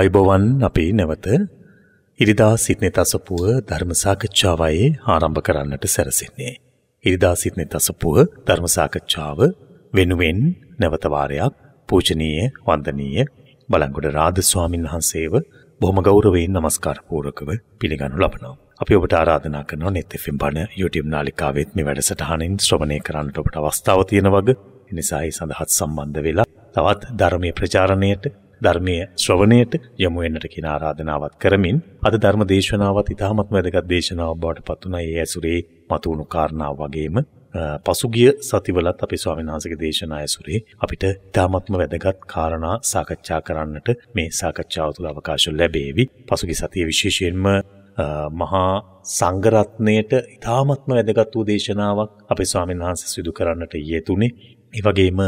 අයිබෝවන් අපි නැවත ඉරිදා සිට්නෙ තසපුුව ධර්මසාකච්ඡාවයේ ආරම්භ කරන්නට සැරසින්නේ. ඉරිදා සිට්නෙ තසපුුව ධර්මසාකච්ඡාව වෙනුවෙන් නැවතවාරයක් පූජනීය වන්දනීය බලංගොඩ රාධ ස්වාමින් වහන්සේව බොහොම ගෞරවයෙන් නමස්කාරපූරකව පිළිගනු ලබනවා. අපි ඔබට ආරාධනා කරනවා net fm බණ YouTube නාලිකාවෙත් මේ වැඩසටහනින් ශ්‍රවණය කරන්නට ඔබට අවස්ථාව තියෙන වග. එනිසා ඒ සඳහාත් සම්බන්ධ වෙලා තවත් ධර්මයේ ප්‍රචාරණයට ධර්මය ශ්‍රවණයට යොමු වෙන්නට කියන ආරාධනාවත් කරමින් අද ධර්ම දේශනාවත් ඉතාමත්ම වැදගත් දේශනාවක් බවට පත් වුණා. ඒ ඇසුරේ මතුණු කාරණා වගේම පසුගිය සතිවලත් අපේ ස්වාමීන් වහන්සේගේ දේශනා ඇසුරේ අපිට ඉතාමත්ම වැදගත් කාරණා සාකච්ඡා කරන්නට මේ සාකච්ඡාව තුළ අවකාශ ලැබේවි. පසුගිය සතියේ විශේෂයෙන්ම මහා සංඝරත්නයට ඉතාමත්ම වැදගත් වූ දේශනාවක් අපේ ස්වාමීන් වහන්සේ සිදු කරන්නට යෙතුනේ. ඒ වගේම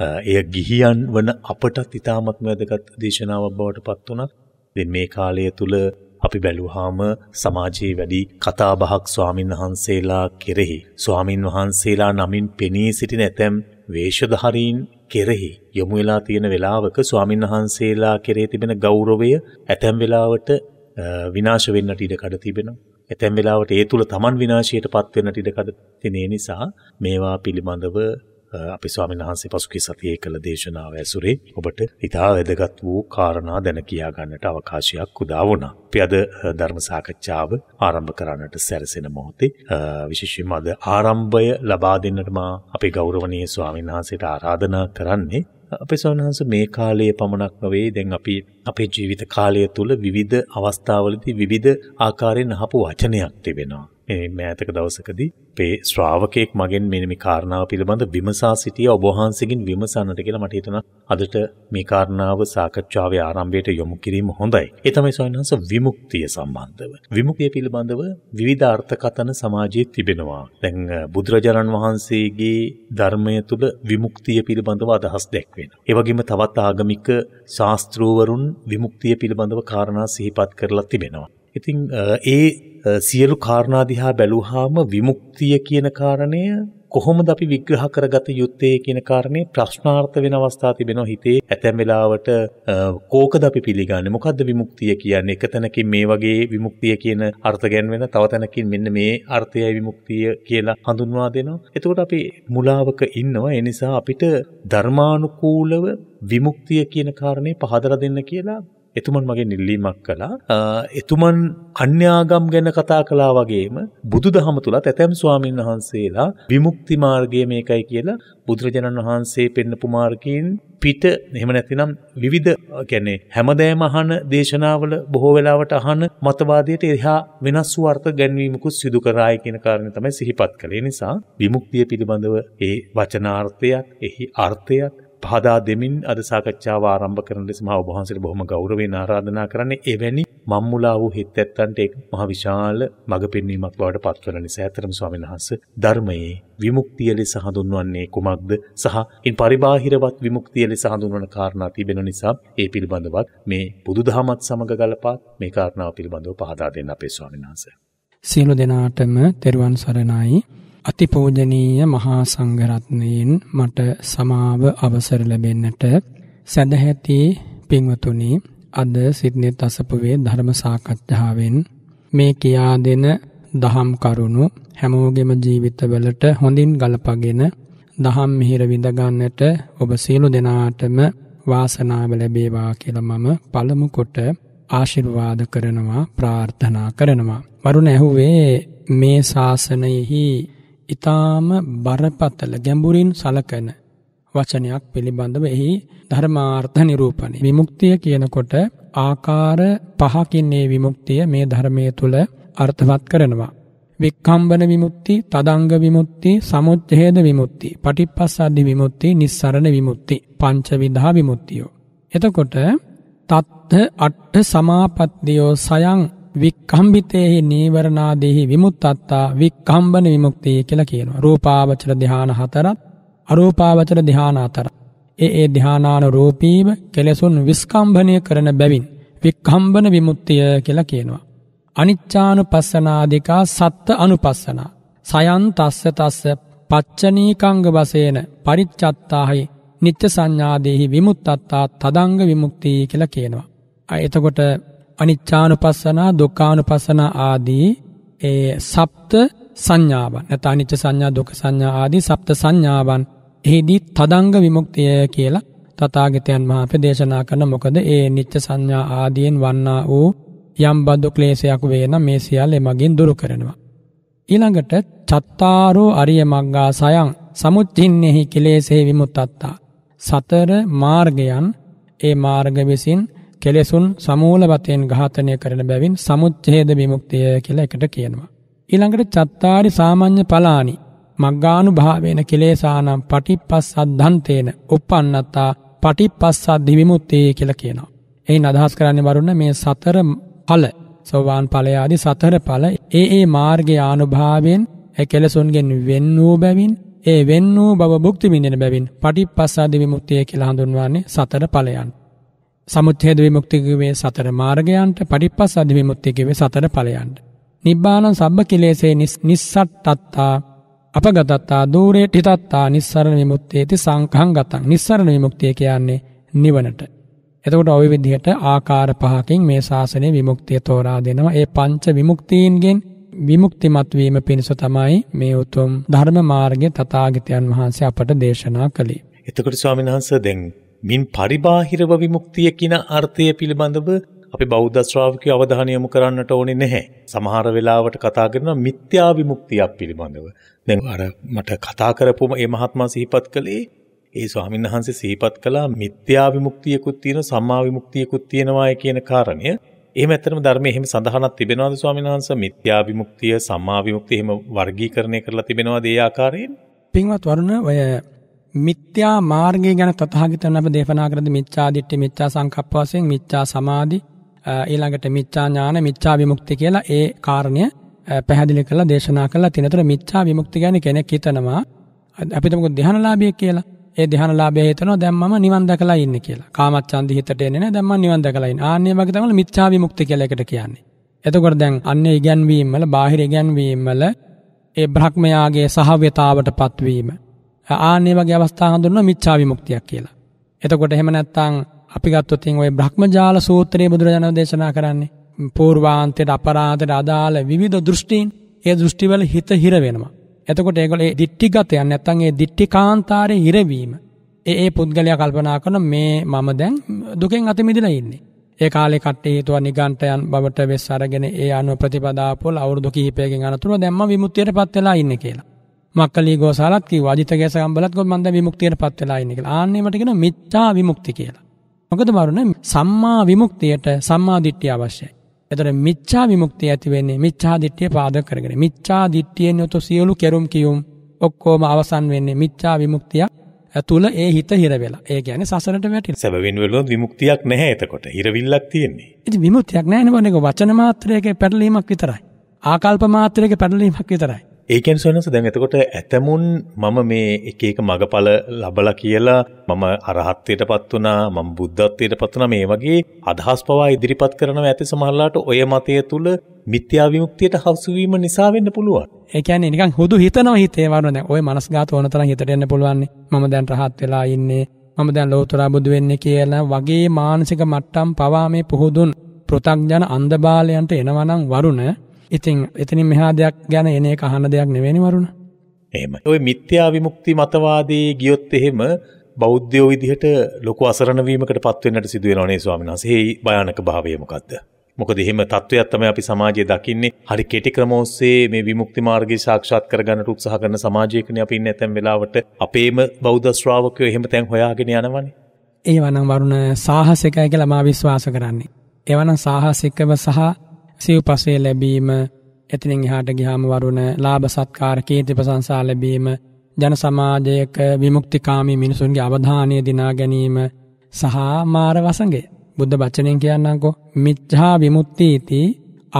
එය ගිහියන් වන අපටත් ඉතාමත්ම වැදගත් දේශනාවක් බවට පත් වුණා. ඉතින් මේ කාලය තුල අපි බැලුවාම සමාජයේ වැඩි කතා බහක් ස්වාමින් වහන්සේලා කෙරෙහි ස්වාමින් වහන්සේලා නමින් පෙනී සිටින ඇතැම් වේශධාරීන් කෙරෙහි යොමු වෙලා තියෙන වෙලාවක ස්වාමින් වහන්සේලා කෙරෙහි තිබෙන ගෞරවය ඇතැම් වෙලාවට විනාශ වෙන්නට ඉඩ කඩ තිබෙනවා. ඇතැම් වෙලාවට ඒ තුල Taman විනාශයටපත් වෙන්නට ඉඩ කඩ තියෙන නිසා මේවා පිළිබඳව අපි ස්වාමීන් වහන්සේ පසුගිය සතියේ කළ දේශනාව ඇසුරේ ඔබට ඉතා වැදගත් වූ කාරණා දැන කියා ගන්නට අවකාශයක් උදා වුණා. අපි අද ධර්ම සාකච්ඡාව ආරම්භ කරන්නට සැරසෙන මොහොතේ විශේෂයෙන්ම අද ආරම්භය ලබා දෙන්නට මා අපේ ගෞරවනීය ස්වාමීන් වහන්සේට ආරාධනා කරන්නේ අපේ සවනහස මේ කාලයේ පමණක් නොවේ දැන් අපි අපේ ජීවිත කාලය තුළ විවිධ අවස්ථාවලදී විවිධ ආකාරයෙන් අහපු වචනයක් තිබෙනවා. මේ මෑතක දවසකදී පේ ශ්‍රාවකයෙක් මගෙන් මේ මේ කාරණාව පිළිබඳ විමසා සිටිය ඔබ වහන්සේගෙන් විමසන්නට කියලා මට හිතෙනවා අදට මේ කාරණාව සාකච්ඡාවේ ආරම්භයට යොමු කිරීම හොඳයි. ඒ තමයි සොයනස විමුක්තිය සම්බන්ධව. විමුක්තිය පිළිබඳව විවිධ අර්ථකථන සමාජයේ තිබෙනවා. දැන් බුදුරජාණන් වහන්සේගේ ධර්මය තුළ විමුක්තිය පිළිබඳව අදහස් දැක්වෙනවා. ඒ වගේම තවත් ආගමික ශාස්ත්‍රූවරුන් විමුක්තිය පිළිබඳව කාරණා සිහිපත් කරලා තිබෙනවා. ඉතින් ඒ සියලු කාරණා දිහා බැලුවාම විමුක්තිය කියන කාරණය කොහොමද අපි විග්‍රහ කරගත යුත්තේ කියන කාරණේ ප්‍රශ්නාර්ථ වෙන අවස්ථා තිබෙනවා හිතේ ඇතැම් වෙලාවට කෝකද අපි පිළිගන්නේ මොකද්ද විමුක්තිය කියන්නේ එක තැනකින් මේ වගේ විමුක්තිය කියන අර්ථ ගැන්වෙන තව තැනකින් මෙන්න මේ අර්ථයයි විමුක්තිය කියලා හඳුන්වා දෙනවා එතකොට අපි මුලාවක ඉන්නවා ඒ නිසා අපිට ධර්මානුකූලව විමුක්තිය කියන කාරණේ පහදලා දෙන්න කියලා එතුමන් මගේ නිල්ලීමක් කළා එතුමන් කන්‍යාගම් ගැන කතා කලා වගේම බුදු දහම තුළත් ඇතැම් ස්වාමීන් වහන්සේලා විමුක්ති මාර්ගය මේකයි කියලා බුදුරජාණන් වහන්සේ පෙන්නපු මාර්ගයෙන් පිට එහෙම නැතිනම් විවිධ කියන්නේ හැමදෑම අහන දේශනාවල බොහෝ වෙලාවට අහන මතවාදයට එහා වෙනස් වූ අර්ථ ගැන්වීමකුත් සිදු කරාය කියන කාරණේ තමයි සිහිපත් කළේ නිසා විමුක්තිය පිළිබඳව ඒ වචනාර්ථයක් එහි අර්ථයක් පහදා දෙමින් අද සාකච්ඡාව ආරම්භ කරන ලෙස මා ඔබ වහන්සේට බොහොම ගෞරවයෙන් ආරාධනා කරන්නේ එවැනි මම්මුලා වූ හිත් ඇත්තන්ට එක් මහ විශාල මඟ පෙන්වීමක් බවට පත්වන නිසා ඇතරම ස්වාමීන් වහන්සේ ධර්මයේ විමුක්තිය ලෙස හඳුන්වන්නේ කුමක්ද සහ ඉන් පරිබාහිරවත් විමුක්තිය ලෙස හඳුන්වන කාරණා තිබෙන නිසා ඒ පිළිබඳවත් මේ බුදුදහමත් සමග ගලපා මේ කාරණාව පිළිබඳව පහදා දෙන්න අපේ ස්වාමීන් වහන්සේ. සියලු දෙනාටම තෙරුවන් සරණයි. අතිපූජනීය මහා සංඝරත්නයෙන් මට සමාව අවසර ලැබෙන්නට සදැහැති පින්වතුනි අද සිද්නෙත් අසපුවේ ධර්ම සාකච්ඡාවෙන් මේ කියා දෙන දහම් කරුණු හැමෝගෙම ජීවිතවලට හොඳින් ගලපගෙන දහම් මිහිර විඳ ගන්නට ඔබ සියලු දෙනාටම වාසනාව ලැබේවා කියලා මම පළමු කොට ආශිර්වාද කරනවා ප්‍රාර්ථනා කරනවා. වරුණ ඇහුවේ මේ ශාසනයෙහි ඊ타ම බරපතල ගැඹුරින් සලකන වචනයක් පිළිබඳව එහි ධර්මාර්ථ නිරූපණය. විමුක්තිය කියනකොට ආකාර පහකින් මේ විමුක්තිය මේ ධර්මයේ තුල අර්ථවත් කරනවා. වික්ඛම්බන විමුක්ති, තදංග විමුක්ති, සමුච්ඡේද විමුක්ති, පටිප්පස්සද්ධි විමුක්ති, නිස්සරණ විමුක්ති, පංච විධා විමුක්තියෝ. එතකොට තත්ත අට්ඨ සමාපත්තියෝ සයන් වික්කම්බිතේහි නීවරණාදීහි විමුක්තත්තා වික්කම්බන විමුක්තිය කියලා කියනවා. රූපාවචර ධ්‍යාන හතරත් අරූපාවචර ධ්‍යාන හතරත්. ඒ ඒ ධ්‍යානානුරූපීව කෙලෙසුන් විස්කම්භණය කරන බැවින් වික්කම්බන විමුක්තිය කියලා කියනවා. අනිච්චානුපස්සනාදිකා සත්ත අනුපස්සනා සයන් තස්ස තස්ස පච්චනීකංග වශයෙන් පරිච්ඡත්තාහි නිත්‍ය සංඥාදීහි විමුක්තත්තා තදංග විමුක්තිය කියලා කියනවා. එතකොට අනිච්චානුපස්සනා දුක්ඛානුපස්සනා ආදී ඒ සප්ත සංඥාවන් නැත්නම් අනිච්ච සංඥා දුක්ඛ සංඥා ආදී සප්ත සංඥාවන් එහිදී තදංග විමුක්තිය කියලා තථාගතයන් වහන්සේ දේශනා කරන මොකද ඒ නිච්ච සංඥා ආදීන් වන්නා වූ යම් බඳු ක්ලේශයක් වේ නම් මේ සියල්ල එමගින් දුරු කරනවා ඊළඟට චත්තාරෝ අරිය මග්ගා සයං සමුච්චින්නේහි කෙලෙසේ විමුත්තත්තා සතර මාර්ගයන් ඒ මාර්ග විසින් කෙලෙසුන් සමූල වතයෙන් ඝාතනය කරන බැවින් සමුච්ඡේද විමුක්තිය කියලා එකට කියනවා. ඊළඟට චත්තාරි සාමාන්‍ය පලානි මග්ගානුභාවේන කෙලේසානම් පටිප්පස්සද්ධන්තේන uppannata පටිප්පස්සද්ධි විමුක්තිය කියලා කියනවා. එයින් අදහස් කරන්නේ වරුණ මේ සතර ඵල සෝවාන් ඵලය ආදී සතර ඵල ඒ ඒ මාර්ගයේ ආනුභාවයෙන් ඒ කෙලෙසුන්ගෙන් වෙන් වූ බැවින් ඒ වෙන් වූ බව භුක්ති විඳින බැවින් පටිප්පස්සද්ධි විමුක්තිය කියලා හඳුන්වන්නේ සතර ඵලයන්. සමුත්හේද විමුක්තිකගේ වේ සතර මාර්ගයන්ට පටිපස් අධි විමුක්තිකගේ වේ සතර ඵලයන්ට. නිබ්බානං සබ්බ කිලේසේ නිස්සට්ටත්තා අපගතත්තා දූරේ ටිතත්තා නිස්සරණ විමුක්තියේති සංඛං ගතං. නිස්සරණ විමුක්තිය කියන්නේ නිවනට. එතකොට ඔය විදිහට ආකාර පහකින් මේ ශාසනය විමුක්තිය තෝරා දෙනවා. ඒ පංච විමුක්තියින්ගෙන් විමුක්තිමත් වීම පිණිස තමයි මේ උතුම් ධර්ම මාර්ගයේ තථාගතයන් වහන්සේ අපට දේශනා කළේ. එතකොට ස්වාමීන් වහන්සේ දැන් මින් පරිබාහිරව විමුක්තිය කියන අර්ථය පිළිබඳව අපි බෞද්ධ ශ්‍රාවකයෝ අවධානය යොමු කරන්නට ඕනේ නැහැ. සමහර වෙලාවට කතා කරනවා මිත්‍යා විමුක්තියක් පිළිබඳව. දැන් අර මට කතා කරපුම මේ මහත්මයා සිහිපත් කළේ ඒ ස්වාමීන් වහන්සේ සිහිපත් කළා මිත්‍යා විමුක්තියකුත් තියෙනවා සම්මා විමුක්තියකුත් තියෙනවායි කියන කාරණය. එහෙම ඇත්තටම ධර්මයේ එහෙම සඳහනක් තිබෙනවද ස්වාමීන් වහන්සේ මිත්‍යා විමුක්තිය සම්මා විමුක්තිය එහෙම වර්ගීකරණය කරලා තිබෙනවද ඒ ආකාරයෙන්? පින්වත් වරුණ ඔය මිත්‍යා මාර්ගය ගැන තථාගතයන් අප දේශනා කරද මිච්ඡා දිට්ඨි මිච්ඡා සංකප්ප වශයෙන් මිච්ඡා සමාධි ඊළඟට මිච්ඡා ඥාන මිච්ඡා විමුක්ති කියලා ඒ කාරණය පැහැදිලි කරලා දේශනා කරලා තිනතර මිච්ඡා විමුක්ති කියන්නේ කෙනෙක් හිතනවා අපිට මොකද ධානලාභය කියලා ඒ ධානලාභය හිතනවා දැන් මම නිවන් දැකලා ඉන්නේ කියලා. කාමච්ඡන්දි හිතට එන්නේ නැහැ. දැන් මම නිවන් දැකලා ඉන්නේ. ආන්නේ වගේ තමයි මිච්ඡා විමුක්ති කියලා එකට කියන්නේ. එතකොට දැන් අන්නේ ඉගැන්වීම් වල බාහිර ඉගැන්වීම් වල ඒ බ්‍රහ්මයාගේ සහව්‍යතාවටපත් වීම ආන්නේ වගේ අවස්ථා හඳුන්වන මිච්ඡා විමුක්තියක් කියලා. එතකොට එහෙම නැත්නම් අපි ගත්තොත් ඉතින් ওই බ්‍රහ්මජාල සූත්‍රයේ බුදුරජාණන් දේශනා කරන්නේ පූර්වාන්තයට අපරාන්තයට අදාළ විවිධ දෘෂ්ටීන් ඒ දෘෂ්ටිවල හිත හිර වෙනවා. එතකොට ඒගොල්ලේ දිට්ඨිගතයන් නැත්නම් ඒ දිට්ඨිකාන්තාරේ හිරවීම ඒ ඒ පුද්ගලයා කල්පනා කරන මේ මම දැන් දුකෙන් අත මිදලා ඉන්නේ. ඒ කාලේ කට්ටිය හිතුවා නිගණ්ඨයන් බවට වෙස් අරගෙන ඒ අනුව ප්‍රතිපදාව පොල් අවුරුදු කිහිපයකින් අනතුරුව දැම්ම විමුක්තියටපත් වෙලා ඉන්නේ කියලා. මක්කලී ගෝසාලත් කිව්වා අජිත ගෑසගම් බලත් ගොත් මම දැන් විමුක්තියටපත් වෙලා ඉන්නේ කියලා. ආන්නේ මට කියනවා මිත්‍යා විමුක්ති කියලා. මොකද මරුනේ සම්මා විමුක්තියට සම්මා දිට්ඨිය අවශ්‍යයි. එතකොට මිච්ඡා විමුක්තිය ඇති වෙන්නේ මිච්ඡා දිට්ඨිය පාදක කරගෙන. මිච්ඡා දිට්ඨියෙන් යුතු සියලු කෙරුම් කියුම් ඔක්කොම අවසන් වෙන්නේ මිච්ඡා විමුක්තිය තුල ඒ හිත හිර වෙලා. ඒ කියන්නේ සසරට වැටෙන. සැබවින් වෙලොත් විමුක්තියක් නැහැ එතකොට. හිරවිල්ලක් තියෙන්නේ. ඉතින් විමුක්තියක් නැහැ නේද? වචන මාත්‍රයක පැටලීමක් විතරයි. ආකල්ප මාත්‍රයක පැටලීමක් විතරයි. ඒකෙන් සොයනස දැන් එතකොට ඇතමුන් මම මේ එක එක මගඵල ලබලා කියලා මම අරහත්ත්වයට පත් වුණා මම බුද්ධත්වයට පත් වුණා මේ වගේ අදහස් පවා ඉදිරිපත් කරනවා ඇති සමහරලාට ඔය මතය තුල මිත්‍යා විමුක්තියට හසු වීම නිසා වෙන්න පුළුවන්. ඒ කියන්නේ නිකන් හුදු හිතනවා හිතේ වරන දැන් ඔය මනස්ගත ඕන තරම් හිතට එන්න පුළුවන්. මම දැන් රහත් වෙලා ඉන්නේ. මම දැන් ලෝතර බුදු වෙන්නේ කියලා වගේ මානසික මට්ටම් පවා මේ පුහුදුන් පෘථග්ජන අන්ධබාලයන්ට එනවනම් වරුණ ඉතින් එතනින් මෙහා දෙයක් ගැන එන එක අහන්න දෙයක් නෙවෙනි වරුණ. එහෙම. ඔය මිත්‍යා විමුක්ති මතවාදී ගියොත් එහෙම බෞද්ධයෝ විදිහට ලොකු අසරණ වීමකට පත් වෙන්නට සිදු වෙනවා නේ ස්වාමීන් වහන්සේ. ඒ භයානක භාවය මොකද්ද? මොකද එහෙම තත්වයක් තමයි අපි සමාජයේ දකින්නේ. හරි කෙටි ක්‍රම ඔස්සේ මේ විමුක්ති මාර්ගය සාක්ෂාත් කරගන්නට උත්සාහ කරන සමාජයකනේ අපි ඉන්නේ නැතම් වෙලාවට අපේම බෞද්ධ ශ්‍රාවකයෝ එහෙම තැන් හොයාගෙන යනවනේ. ඒවනම් වරුණ සාහසිකයි කියලා මා විශ්වාස කරන්නේ. ඒවනම් සාහසිකව සහ සිව්පසේ ලැබීම එතිනින් එහාට ගියාම වරුණ ලාභ සත්කාර කීර්ති ප්‍රශංසා ලැබීම ජන සමාජයක විමුක්තිකාමී මිනිසුන්ගේ අවධානය දිනා ගැනීම සහ මාර වසඟය බුද්ධ වචනෙන් කියන්නම්කෝ මිච්ඡා විමුක්තිති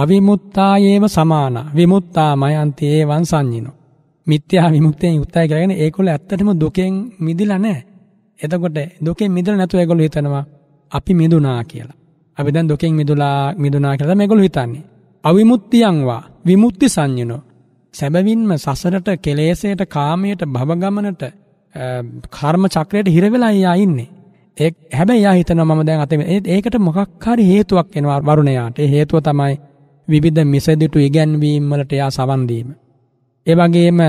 අවිමුත්තායේව සමාන විමුත්තාමය අන්ති ඒවන් සංජිනෝ මිත්‍යා විමුක්තියෙන් යුක්තයි කරගෙන ඒකොල්ල ඇත්තටම දුකෙන් මිදිලා නැහැ. එතකොට දුකෙන් මිදලා නැතුව ඒගොල්ලෝ හිතනවා අපි මිදුණා කියලා. අපි දැන් දුකෙන් මිදුලා මිදුනා කියලා මේගොල්ලෝ හිතන්නේ. අවිමුක්තියන්වා විමුක්ති සංයුනෝ සැබවින්ම සසරට කෙලෙසයට කාමයට භවගමනට කර්ම චක්‍රයට හිර වෙලා එයා ඉන්නේ. ඒ හැබැයි එයා හිතනවා මම දැන් අතේ ඒකට මොකක් හරි හේතුවක් එනවා වරුණයාට. ඒ හේතුව තමයි විවිධ මිසදිටු ඉගැන්වීම් වලට එයා සවන් දීම. ඒ වගේම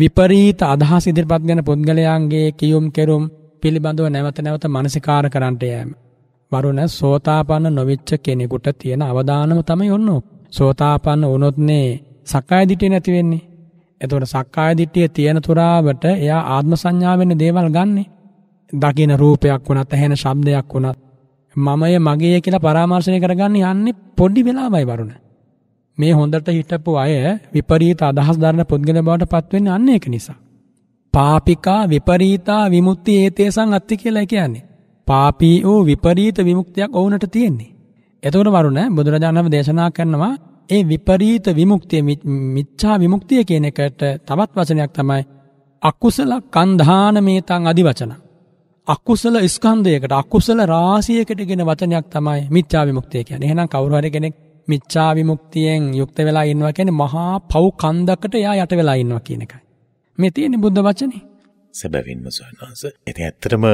විපරීත අදහස් ඉදිරිපත් කරන පුද්ගලයන්ගේ කියුම් කෙරුම් පිළිබඳව නැවත නැවත මනසිකාර කරන්නට යෑම. වරුණ සෝතාපන්න නොවිච්ච කෙනෙකුට තියෙන අවධානම තමයි ඔන්න සෝතාපන්න වුණොත්නේ සක්කාය දිටිය නැති වෙන්නේ. එතකොට සක්කාය දිටිය තියෙන තුරාවට එයා ආත්ම සංඥා වෙන්න දේවල් ගන්නෙ. දකින රූපයක් වුණත් ඇහෙන ශබ්දයක් වුණත් මමය මගේ කියලා පරාමර්ශනය කරගන්න යන්නේ පොඩි වෙලාවයි වරුණ. මේ හොඳට හිටපු අය විපරීත අදහස් දරන පුද්ගල බවට පත්වෙන්නේ අන්න ඒක නිසා. පාපිකා විපරීතා විමුක්ති ඒතේසං අත්ති කියලා කියන්නේ. පාපී වූ විපරීත විමුක්තියක් ඔවුනට තියෙන්නේ. එතකොට වරුණ බුදුරජාණන් දේශනා කරනවා ඒ විපරීත විමුක්තිය මිච්ඡා විමුක්තිය කියන එකට තවත් වචනයක් තමයි අකුසල කන්ධාන මේතං අදි වචන. අකුසල ස්කන්ධයකට අකුසල රාශියකට කියන වචනයක් තමයි මිච්ඡා විමුක්තිය කියන්නේ. එහෙනම් කවුරු හරි කෙනෙක් මිච්ඡා විමුක්තියෙන් යුක්ත වෙලා ඉන්නවා කියන්නේ මහා පව් කන්දකට එයා යට වෙලා ඉන්නවා කියන එකයි. මේ තියෙන්නේ බුද්ධ වචනේ. සැබැවින්ම සොයනස. ඇති ඇත්තටම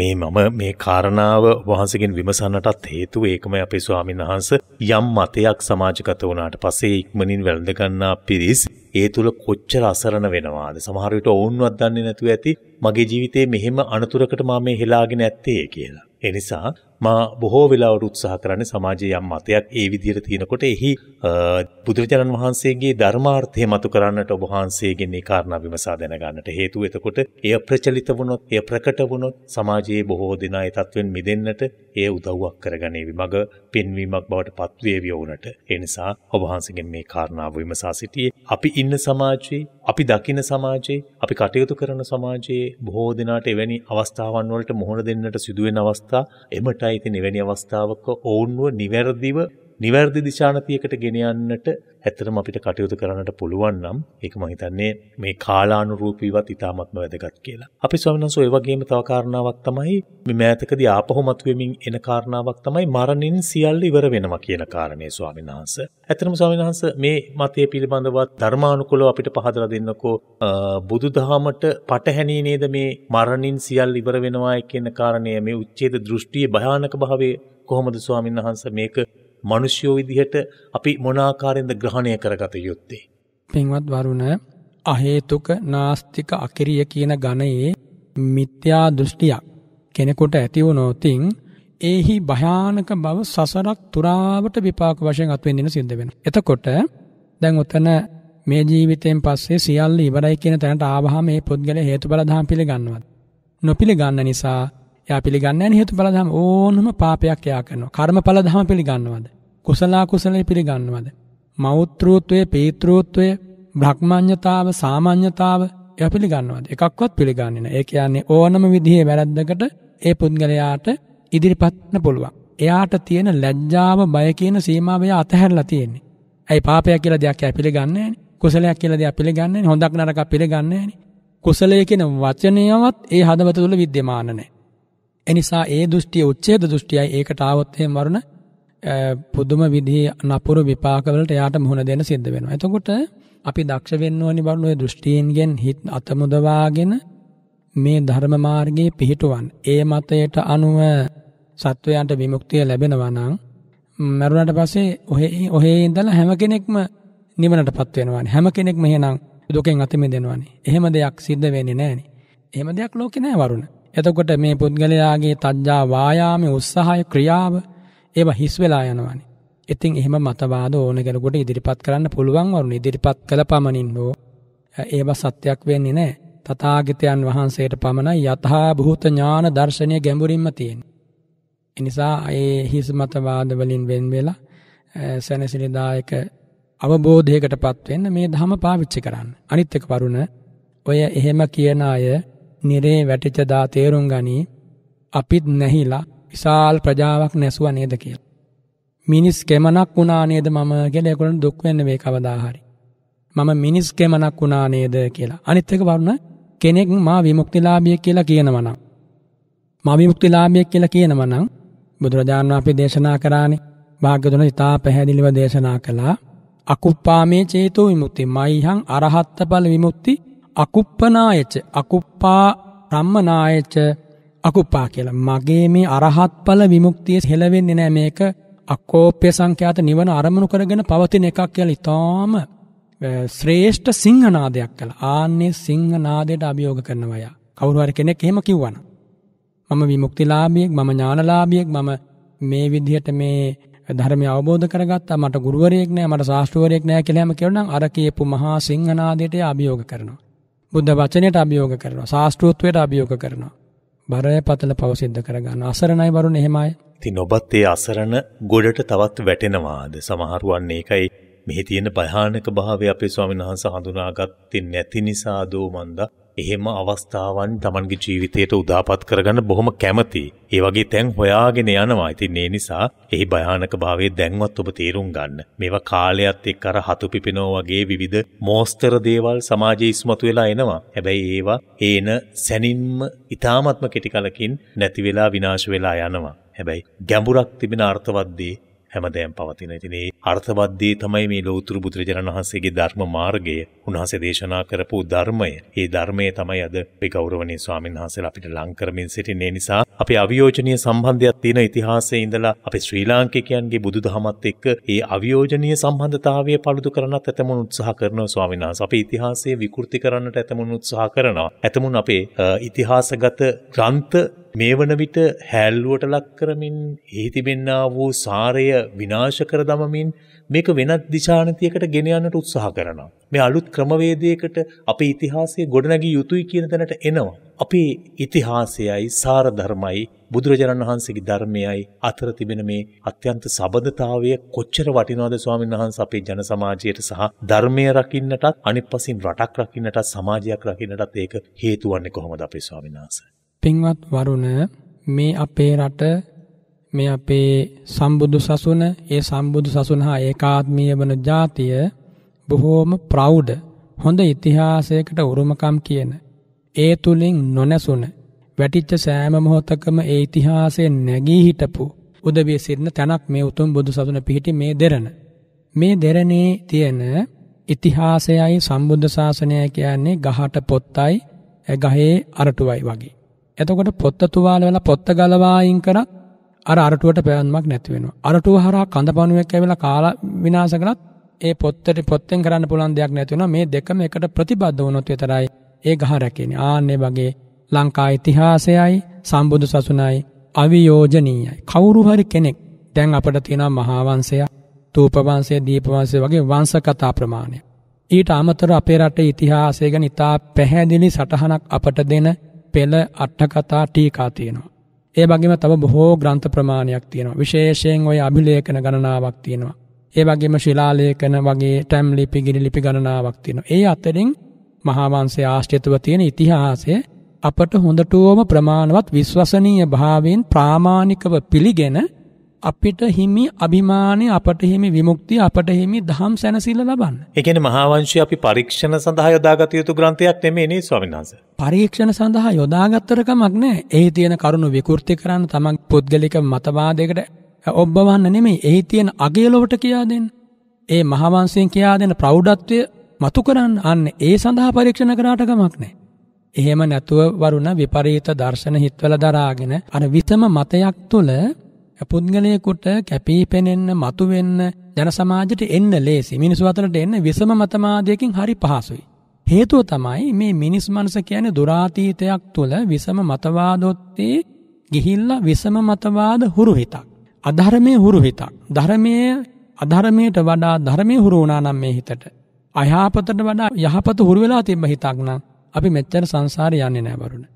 මේ මම මේ කාරණාව වහන්සගෙන් විමසන්නටත් හේතුව ඒකම අපේ ස්වාමින් වහන්ස යම් මතයක් සමාජගත වනාට පසේ ඉක්මනින් වැළඳගන්නා පිරිස් ඒ තුළ කොච්චර අසරණ වෙනවාද සමහරවිට ඔවුන්වත් දන්නේ නැතුව ඇති මගේ ජීවිතේ මෙහෙම අනතුරකට මා මේ හෙලාගෙන ඇත්තේ කියලා. ඒ නිසා මා බොහෝ වෙලාවට උත්සාහ කරන්නේ සමාජයේ යම් මතයක් ඒ විදිහට තියෙනකොට එහි බුදුරජාණන් වහන්සේගේ ධර්මාර්ථය මතු කරන්නට ඔබ වහන්සේගෙන් ඒ කාරණා විමසා දැනගන්නට හේතුව එතකොට එය ප්‍රචලිත වුණොත් එය ප්‍රකට වුණොත් සමාජයේ බොහෝ දෙනා ඒ තත්වෙන් මිදෙන්නට එය උදව්වක් කරගනේවි මග පෙන්වීමක් බවට පත්වේවි වුණට ඒ නිසා ඔබ වහන්සේගෙන් මේ කාරණාව විමසා සිටියේ අපි ඉන්න සමාජයේ අපි දකින සමාජයේ අපි කටයුතු කරන සමාජයේ බොහෝ දෙනාට එවැනි අවස්ථාවන් වලට මුහුණ දෙන්නට සිදුවෙන අවස්ථා අවස්ථා එමටයි ඉතින් එවැනි අවස්ථාවක ඔවුන්ව නිවැරදිව නිවැරදි දිශානතියකට ගෙන යන්නට ඇත්තටම අපිට කටයුතු කරන්නට පුළුවන් නම් ඒක මම හිතන්නේ මේ කාලානුරූපීවත් ඉතාමත්ම වැදගත් කියලා. අපි ස්වාමීන් වහන්සේ ඒ වගේම තව කාරණාවක් තමයි මේ මෑතකදී ආපහුමත් වෙමින් එන කාරණාවක් තමයි මරණින් සියල්ල ඉවර වෙනවා කියන කාරණේ ස්වාමීන් වහන්සේ. ඇත්තටම ස්වාමීන් වහන්සේ මේ මතය පිළිබඳව ධර්මානුකූලව අපිට පහදලා දෙන්නකෝ බුදුදහමට පටහැනි නේද මේ මරණින් සියල්ල ඉවර වෙනවා කියන කාරණය මේ උච්ඡේද දෘෂ්ටියේ භයානක භාවය කොහොමද ස්වාමීන් වහන්සේ මේක මිනිස්යෝ විදිහට අපි මොන ආකාරයෙන්ද ග්‍රහණය කරගත යුත්තේ? පින්වත් වරුණ අහේතුක නාස්තික අකිරිය කියන ගණයේ මිත්‍යා දෘෂ්ටියක් කෙනෙකුට ඇති වුණොතින් ඒහි භයානක බව සසරක් තුරාවට විපාක වශයෙන් අත්වෙන්න සිද්ධ වෙනවා. එතකොට දැන් උතන මේ ජීවිතයෙන් පස්සේ සියල්ල ඉවරයි කියන තැනට ආවහම මේ පුද්ගලයා හේතුඵල ධම් පිළිගන්නවත් නොපිළිගන්න නිසා එයා පිළිගන්නේ නැහැ හේතුඵල ධම් ඕනම පාපයක් එයා කරනවා කර්මඵල ධම් පිළිගන්නවද කුසලා කුසලයේ පිළිගන්නවද? මෞත්‍රූත්වය, පීත්‍රූත්වය, භ්‍රමඤ්ඤතාව, සාමාන්‍යතාව ඒවා පිළිගන්නවද? එකක්වත් පිළිගන්නේ නැහැ. ඒ කියන්නේ ඕනම විදිහේ වැරද්දකට ඒ පුද්ගලයාට ඉදිරිපත්න පුළුවන්. එයාට තියෙන ලැජ්ජාව, බය කියන සීමාව එයා අතහැරලා තියෙන්නේ. ඇයි පාපයක් කියලා දෙයක් එයා පිළිගන්නේ නැහනේ. කුසලයක් කියලා දෙයක් පිළිගන්නේ නැහැ. හොඳක් නරකක් පිළිගන්නේ නැහැ. කුසලය කියන වචනයවත් ඒ හදවත තුළ විද්‍යමාන නැහැ. එනිසා ඒ දෘෂ්ටිය උච්ඡේද දෘෂ්ටියයි ඒකට ආවොත් එහෙම වරුණ පුදුම විදිහේ නපුරු විපාකවලට එයාට මුහුණ දෙන්න සිද්ධ වෙනවා. එතකොට අපි දක්ෂ වෙන්න ඕනි බරණෝ දෘෂ්ටීන්ගෙන් හිත අතමුදවාගෙන මේ ධර්ම මාර්ගයේ පිහිටුවන්. ඒ මතයට අනුව සත්වයන්ට විමුක්තිය ලැබෙනවා නම් මරුණට පස්සේ ඔහේ ඔහේ ඉඳලා හැම කෙනෙක්ම නිවනටපත් වෙනවානේ. හැම කෙනෙක්ම එහෙනම් දුකෙන් අත මිදෙනවානේ. එහෙම දෙයක් සිද්ධ වෙන්නේ නැහනේ. එහෙම දෙයක් ලෝකේ නැහැ වරුණ. එතකොට මේ පුද්ගලයාගේ තජ්ජා වායාමයේ උත්සාහය ක්‍රියාව ඒව හිස් වෙලා යනවානේ. ඉතින් එහෙම මතවාද ඕන කෙනෙකුට ඉදිරිපත් කරන්න පුළුවන් වරුණ ඉදිරිපත් කළ පමණින් හෝ ඒව සත්‍යයක් වෙන්නේ නැහැ. තථාගතයන් වහන්සේට පමණයි යථා භූත ඥාන දර්ශනය ගැඹුරින්ම තියෙන්නේ. එනිසා ඒ හිස් මතවාද වලින් වෙන් වෙලා සැනසිලිදායක අවබෝධයකටපත් වෙන්න මේ ධම පාවිච්චි කරන්න. අනිත් එක වරුණ ඔය එහෙම කියන අය නිරේ වැටිච්ච දා තේරුම් ගනී අපිත් නැහිලා විශාල් ප්‍රජාවක් නැසුවා නේද කියලා. මිනිස් කෙමනක් වුණා නේද මම කියලා ඒගොල්ලන් දුක් වෙන්න මේ කවදාහරි. මම මිනිස් කෙමනක් වුණා නේද කියලා. අනිත් එක වරුණ කෙනෙක් මා විමුක්තිලාභියෙක් කියලා කියනවා නම් මා විමුක්තිලාභියෙක් කියලා කියනවා නම් බුදුරජාණන් වහන්සේ දේශනා කරානේ භාග්‍යතුන් ඉතා පැහැදිලිව දේශනා කළා අකුප්පාමේ චේතෝ විමුක්ති මයිහං අරහත්ත බල විමුක්ති අකුප්පනායච අකුප්පා රම්මනායච අකුප්පා කියලා. මගේ මේ අරහත්ඵල විමුක්තිය හෙලවෙන්නේ නැහැ මේක අකෝප්‍ය සංඛ්‍යාත නිවන අරමුණු කරගෙන පවතින එකක් කියලා ඊටාම ශ්‍රේෂ්ඨ සිංහනාදයක් කළා. ආන්නේ සිංහනාදයට අභියෝග කරනවා යා. කවුරු හරි කෙනෙක් එහෙම කිව්වනම් මම විමුක්තිලාභියෙක්, මම ඥානලාභියෙක්, මම මේ විදිහට මේ ධර්මය අවබෝධ කරගත්තා. මට ගුරුවරයෙක් නැහැ, මට ශාස්ත්‍රවරයෙක් නැහැ කියලා හැම කියනනම් අර කියපු මහා සිංහනාදයට අභියෝග කරනවා. බුද්ධ වචනයට අභියෝග කරනවා. ශාස්ත්‍රෝත්වයට අභියෝග කරනවා. බරපතල පව සිද්ධ කරගන්න. අසරණයි වරුණ එහෙමයි. ඉතින් ඔබත් ඒ අසරණ ගොඩට තවත් වැටෙනවාද? සමහරුවන් ඒකයි මෙහි තියෙන භයානක භාවය අපේ ස්වාමීන් වහන්සේ හඳුනාගත්තේ නැති නිසාදෝ මන්දා එහෙම අවස්ථාවන් Tamanගේ ජීවිතයට උදාපත් කරගන්න බොහොම කැමතියි. ඒ වගේ තැන් හොයාගෙන යනවා. ඉතින් ඒ නිසා එහි භයානක භාවයේ දැන්වත් ඔබ තේරුම් ගන්න. මේවා කාලයත් එක්ක අර හතු පිපෙනෝ වගේ විවිධ මෝස්තර දේවල් සමාජයේ ඉස්මතු වෙලා එනවා. හැබැයි ඒවා ඒන සැනින්ම ඊ타මත්ම කෙටි කලකින් නැති වෙලා විනාශ වෙලා යනවා. හැබැයි ගැඹුරක් තිබෙන අර්ථවත් දේ හැමදෑම් පවතින. ඉතින් ඒ අර්ථවත් දේ තමයි මේ ලෞතර බුදුරජාණන් වහන්සේගේ ධර්ම මාර්ගය, උන්වහන්සේ දේශනා කරපු ධර්මය. ඒ ධර්මය තමයි අද මේ ගෞරවනීය ස්වාමීන් වහන්සේලා අපිට ලං කරමින් සිටින්නේ නිසා අපේ අවියෝජනීය සම්බන්ධයක් තියෙන ඉතිහාසයේ ඉඳලා අපේ ශ්‍රී ලාංකිකයන්ගේ බුදුදහමත් එක්ක ඒ අවියෝජනීය සම්බන්ධතාවය paludu කරන්නත් ඇතමුණු උත්සාහ කරනවා ස්වාමීන් වහන්සේ. අපේ ඉතිහාසය විකෘති කරන්නට ඇතමුණු උත්සාහ කරනවා. ඇතමුණු අපේ ඉතිහාසගත ග්‍රන්ථ මේ වන විට හැල්ලුවට ලක් කරමින් එහි තිබෙන්නා වූ සාරය විනාශ කර දමමින් මේක වෙනත් දිශානතියකට ගෙන යන්නට උත්සාහ කරනවා. මේ අලුත් ක්‍රමවේදයකට අපේ ඉතිහාසය ගොඩනැගිය යුතුයි කියන තැනට එනවා. අපේ ඉතිහාසයයි සාර ධර්මයි බුදුරජාණන් වහන්සේගේ ධර්මයයි අතර තිබෙන මේ අත්‍යන්ත සබඳතාවය කොච්චර වටිනවද ස්වාමීන් වහන්සේ අපේ ජන සමාජයට සහ ධර්මය රකින්නටත් අනිත් පසින් රටක් රකින්නටත් සමාජයක් රකින්නටත් ඒක හේතු වන්නේ කොහොමද අපේ ස්වාමීන් වහන්සේ? පින්වත් වරුණ මේ අපේ රට මේ අපේ සම්බුදු සසුන ඒ සම්බුදු සසුන හා ඒකාත්මීය වන ජාතිය බොහෝම ප්‍රෞඩ් හොඳ ඉතිහාසයකට උරුමකම් කියන ඒ තුලින් නොනැසුන වැටිච්ච සෑම මොහොතකම ඒ ඉතිහාසයේ නැගී හිටපු උදවිය සිටින තැනක් මේ උතුම් බුදු සසුන පිහිටි මේ දෙරණ මේ දෙරණේ තියෙන ඉතිහාසයයි සම්බුද්ධ ශාසනය කියන්නේ ගහට පොත්තයි ගහේ අරටුවයි වගේ එතකොට පොත්ත තුවාල වෙලා පොත්ත ගලවා අයින් කරත් අර අරටුවට පැවැත්මක් නැති වෙනවා. අරටුව හරහා කඳපණුවෙක් ඇවිල්ලා කාලා විනාශ කළත් ඒ පොත්තට පොත්තෙන් කරන්න පුළුවන් දෙයක් නැති වෙනවා. මේ දෙකම එකට ප්‍රතිබද්ධ වුණොත් විතරයි ඒ ගහ රැකෙන්නේ. ආන්නේ වගේ ලංකා ඉතිහාසයයි සම්බුදු සසුනයි අවියෝජනීයයි. කවුරු හරි කෙනෙක් දැන් අපට තියෙනවා මහා වංශය, තූප වංශය, දීප වංශය වගේ වංශ කතා ප්‍රමාණය. ඊට අමතරව අපේ රටේ ඉතිහාසය ගැන ඉතා පැහැදිලි සටහනක් අපට දෙන පෙළ අට්ඨකතා ටීකා තියෙනවා. ඒ වගේම තව බොහෝ ග්‍රන්ථ ප්‍රමාණයක් තියෙනවා. විශේෂයෙන් ওই අභිලේඛන ගණනාවක් තියෙනවා. ඒ වගේම ශිලාලේඛන වගේ ටැම් ලිපි ගිනි ලිපි ගණනාවක් තියෙනවා. ඒ අතරින් මහා වංශයේ ආශ්‍රිතව තියෙන ඉතිහාසය අපට හොඳටම ප්‍රමාණවත් විශ්වසනීය භාවයෙන් ප්‍රාමාණිකව පිළිගෙන අපිට හිමි අභිමානය අපට හිමි විමුක්තිය අපට හිමි දහම් සැනසිල්ල ලබන්න. එකන මහාවංශය අපි පරීක්ෂණ සඳහා යොදාගත යුතු ග්‍රන්ථයක් නෙමේ ස්වමිනාස. පරීක්ෂණ සඳහා යොදාගත්තරකමක් නෑ ඒ තියෙන කරුණු විකෘති කරන්න තමන් පුද්ගලික මතවාදයකට ඔබ්බවන්න නෙමේ එහි තියෙන අගේලොවට කියා දෙන්න. ඒ මහාවන්සයෙන් කියා දෙන ප්‍රෞ්ඩත්වය මතු කරන්න අන්න ඒ සඳහා පරීක්ෂණ කරාටකමක් නෑ. එහෙම නැතුව වරුණ විපරීත දර්ශන හිත්වල දරාගෙන අර විතම මතයක් තුළ පුද්ගලයෙකුට කැපී පෙනෙන්න, මතු වෙන්න, ජන සමාජයට එන්න ලේසි. මිනිස්සු අතරට එන්න විසම මතමාදයකින් හරි පහසුයි. හේතුව තමයි මේ මිනිස් මනස කියන්නේ දුරාතීතයක් තුළ විසම මතවාදොත්තේ ගිහිල්ලා විසම මතවාද හුරු හිතක්. අධර්මයේ හුරු හිතක්. ධර්මයේ අධර්මයට වඩා ධර්මයේ හුරු වුණා නම් මේ හිතට. අයහපතට වඩා යහපත හුරු වෙලා තිබ්බ හිතක් නම් අපි මෙච්චර සංසාරේ යන්නේ නැහැ වරුණ.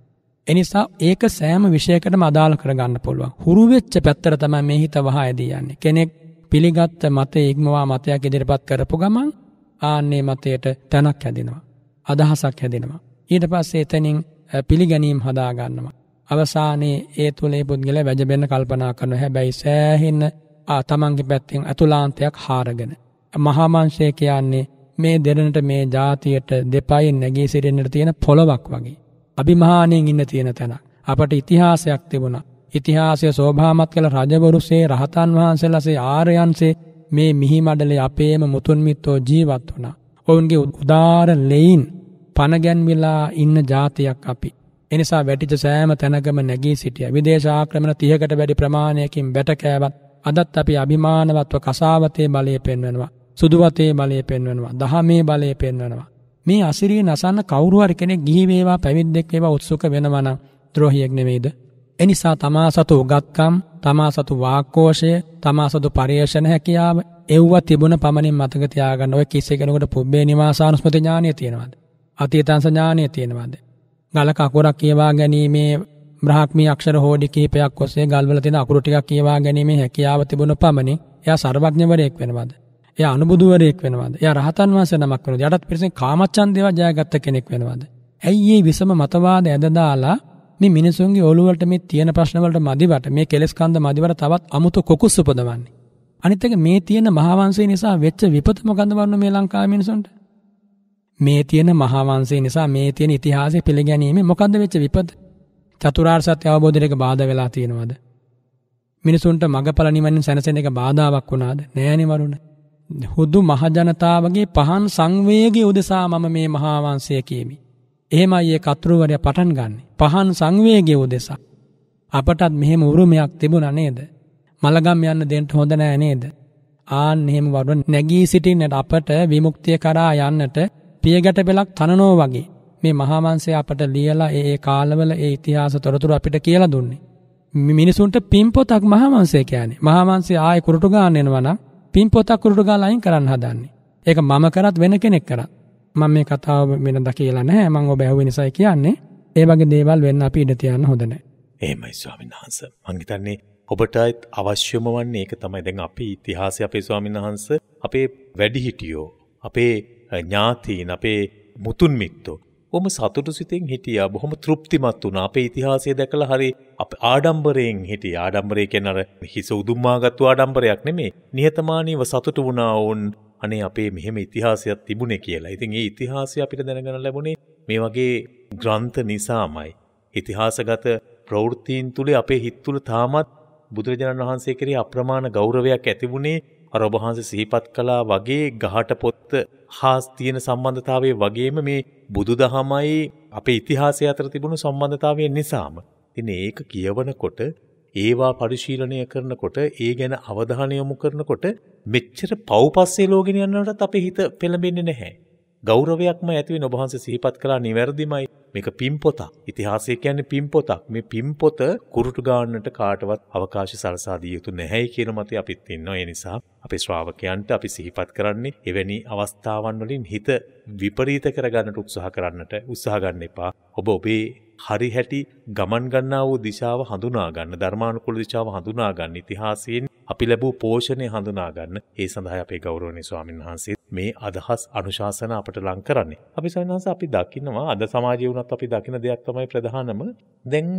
එනිසා ඒක සෑම විෂයකටම අදාළ කරගන්න පුළුවන්. හුරු වෙච්ච පැත්තට තමයි මේ හිත වහා ඇදී යන්නේ. කෙනෙක් පිළිගත්ත මතය ඉක්මවා මතයක් ඉදිරිපත් කරපු ගමන් ආන්නේ මතයට තැනක් හැදෙනවා. අදහසක් හැදෙනවා. ඊට පස්සේ එතනින් පිළිගැනීම් හදාගන්නවා. අවසානයේ ඒ තුළේ පුද්ගල වැජබෙන්න කල්පනා කරන හැබැයි සෑහෙන්න තමන්ගේ පැත්තෙන් ඇතුලාන්තයක් හාරගෙන. මහාමංශය කියන්නේ මේ දෙරනට මේ ජාතියට දෙපයින් නැගී සිරෙන්න්නට තියෙන පොළොවක් වගේ. අභිමානයෙන් ඉන්න තියෙන තැන. අපට ඉතිහාසයක් තිබුණා. ඉතිහාසය සෝභාමත් කළ රජවරුසේ රහතන් වහන්සේලාසේ ආර්යයන්සේ මේ මිහිමඩලේ අපේම මුතුන් මිත්තෝ ජීවත් වුණා. ඔවුන්ගේ උදාාර ලෙයින් පනගැන්විලා ඉන්න ජාතියක් අපි. එනිසා වැටිච සෑම තැනකම නැගී සිටිය. විදේශාක්‍රමණ තියකට වැඩි ප්‍රමාණයකින් බැටකෑවත් අදත් අපි අභිමානවත්ව කසාවතේ බලය පෙන්වනවා. සුදුවතේ බලය පෙන්වනවා. දහමේ බලය පෙන්වනවා. මේ අසිරිය නසන්න කවුරු හරි කෙනෙක් ගිහි වේවා පැවිද්දෙක් වේවා උත්සුක වෙනවා නම් ද්‍රෝහියෙක් නෙමෙයිද? එනිසා තමා සතු උගත්කම්, තමා සතු වාක්කෝෂය, තමා සතු පරිේශන හැකියාව එව්වා තිබුණ පමණින් මතක තියාගන්න ඔය කිසි කෙනෙකුට පුබ්බේ නිවාසානුස්මති ඥානය තියෙනවද? අතීතංස ඥානය තියෙනවද? ගල කකුරක් කියවා ගැනීමේ බ්‍රහ්මී අක්ෂර හෝඩි කීපයක් ඔස්සේ ගල්වල තියෙන අකුරු ටිකක් කියවා ගැනීමේ හැකියාව තිබුණ පමණින් එයා සර්වඥවරයෙක් වෙනවද? එයා අනුබුදුවරයෙක් වෙනවද? එයා රහතන් වහන්සේ නමක් වෙනවද? යටත් පිරිසෙන් කාමච්ඡන්දේව ජයගත්ත කෙනෙක් වෙනවද? ඇයි මේ විසම මතවාද ඇද දාලා මේ මිනිසුන්ගේ ඔළුවලට මේ තියෙන ප්‍රශ්න වලට මදිවට මේ කෙලස්කන්ධ මදිවට තවත් අමුතු කොකුස් උපදවන්නේ? අනිත් එක මේ තියෙන මහාවංශය නිසා වෙච්ච විපත මොකන්ද වන්න මේ ලංකාවේ මිනිසුන්ට? මේ තියෙන මහාවංශය නිසා මේ තියෙන ඉතිහාසය පිළිගැනීමේ මොකද්ද වෙච්ච විපත? චතුරාර්ය සත්‍ය අවබෝධයට බාධා වෙලා තියෙනවද? මිනිසුන්ට මගඵල නිවනින් සැනසෙන එක බාධාවක් වුණාද? නෑනේ වරුණ. හුදු මහජනතාවගේ පහන් සංවේගය උදෙසා මම මේ මහාවංශය කියමි. එහෙමයි ඒ කතුරුවරය පටන් ගන්නෙ. පහන් සංවේගය උදෙසා. අපටත් මෙහෙම උරුමයක් තිබුණා නේද? මලගම් යන්න දෙන්න හොඳ නෑ නේද? ආන් එහෙම වරුන් නැගී සිටින්නට අපට විමුක්තිය කරා යන්නට පියගැට පෙලක් තනනෝ වගේ මේ මහාවංශය අපට ලියලා ඒ කාලවල ඒ ඉතිහාස තොරතුරු අපිට කියලා දුන්නේ. මිනිසුන්ට පින්පොතක් මහාවංශය කියන්නේ. මහාවංශය ආයේ කුරුටු ගන්න යනවා නම් පින් පොතක් කුරුට ගාලා අයින් කරන්න හදන්නේ. ඒක මම කරත් වෙන කෙනෙක් කරත්. මම මේ කතාව වෙනද කියලා නැහැ. මම ඔබ ඇහුවේ නිසායි කියන්නේ. ඒ වගේ දේවල් වෙන්න අපි ඉඩ තියන්න හොඳ නැහැ. එහෙමයි ස්වාමීන් වහන්ස. මං හිතන්නේ ඔබටත් අවශ්‍යම වන්නේ ඒක තමයි. දැන් අපි ඉතිහාසයේ අපේ ස්වාමීන් වහන්ස අපේ වැඩිහිටියෝ, අපේ ඥාතීන්, අපේ මුතුන් මිත්තෝ බොහොම සතුටු සිතෙන් හිටියා. බොහොම තෘප්තිමත් වුණා. අපේ ඉතිහාසය දැකලා හරි අප ආඩම්බරයෙන් හිටියා. ආඩම්බරය කියන්නේ අර හිස උදුම්මාගත්තු ආඩම්බරයක් නෙමෙයි. නිහතමානීව සතුටු වුණා වුන් අනේ අපේ මෙහෙම ඉතිහාසයක් තිබුණේ කියලා. ඉතින් ඒ ඉතිහාසය අපිට දැනගන්න ලැබුණේ මේ වගේ ග්‍රන්ථ නිසාමයි. ඉතිහාසගත ප්‍රවෘත්තීන් තුලේ අපේ හිත් තුල තාමත් බුදුරජාණන් වහන්සේ කෙරෙහි අප්‍රමාණ ගෞරවයක් ඇති වුණේ අර ඔබ වහන්සේ සිහිපත් කළා වගේ ගහට පොත්ත හාස් තියෙන සම්බන්ධතාවයේ වගේම මේ බුදුදහමයි අපේ ඉතිහාසය අතර තිබුණු සම්බන්ධතාවය නිසාම. ඉතින් ඒක කියවනකොට ඒවා පරිශීලනය කරනකොට ඒ ගැන අවධානය යොමු කරනකොට මෙච්චර පව්පස්සේ ලෝගෙන යනකොටත් අපේ හිත පෙළඹෙන්නේ නැහැ. ගෞරවයක්ම ඇති වෙන ඔබ වහන්සේ සිහිපත් කළා නිවැරදිමයි. මේක පිම්පොතක්. ඉතිහාසය කියන්නේ පිම්පොතක්. මේ පිම්පොත කුරුටු ගන්නට කාටවත් අවකාශ සලසා දිය යුතු නැහැයි කියන මතය අපිත් ඉන්නවා. ඒ නිසා අපේ ශ්‍රාවකයන්ට අපි සිහිපත් කරන්නේ එවැනි අවස්ථාවන් වලින් හිත විපරීත කරගන්නට උත්සාහ කරන්නට උත්සාහ ගන්න එපා. ඔබ ඔබේ හරි හැටි ගමන් ගන්නා වූ දිශාව හඳුනා ගන්න ධර්මානුකූල දිශාව හඳුනා ගන්න ඉතිහාසයෙන් අපි ලැබූ පෝෂණය හඳුනා ගන්න ඒ සඳහා අපේ ගෞරවනීය ස්වාමීන් වහන්සේ මේ අදහස් අනුශාසන අපට ලං කරන්නේ. අපි සවිනාස අපි දකිනවා අද සමාජයේ වුණත් අපි දකින දෙයක් තමයි ප්‍රධානම. දැන්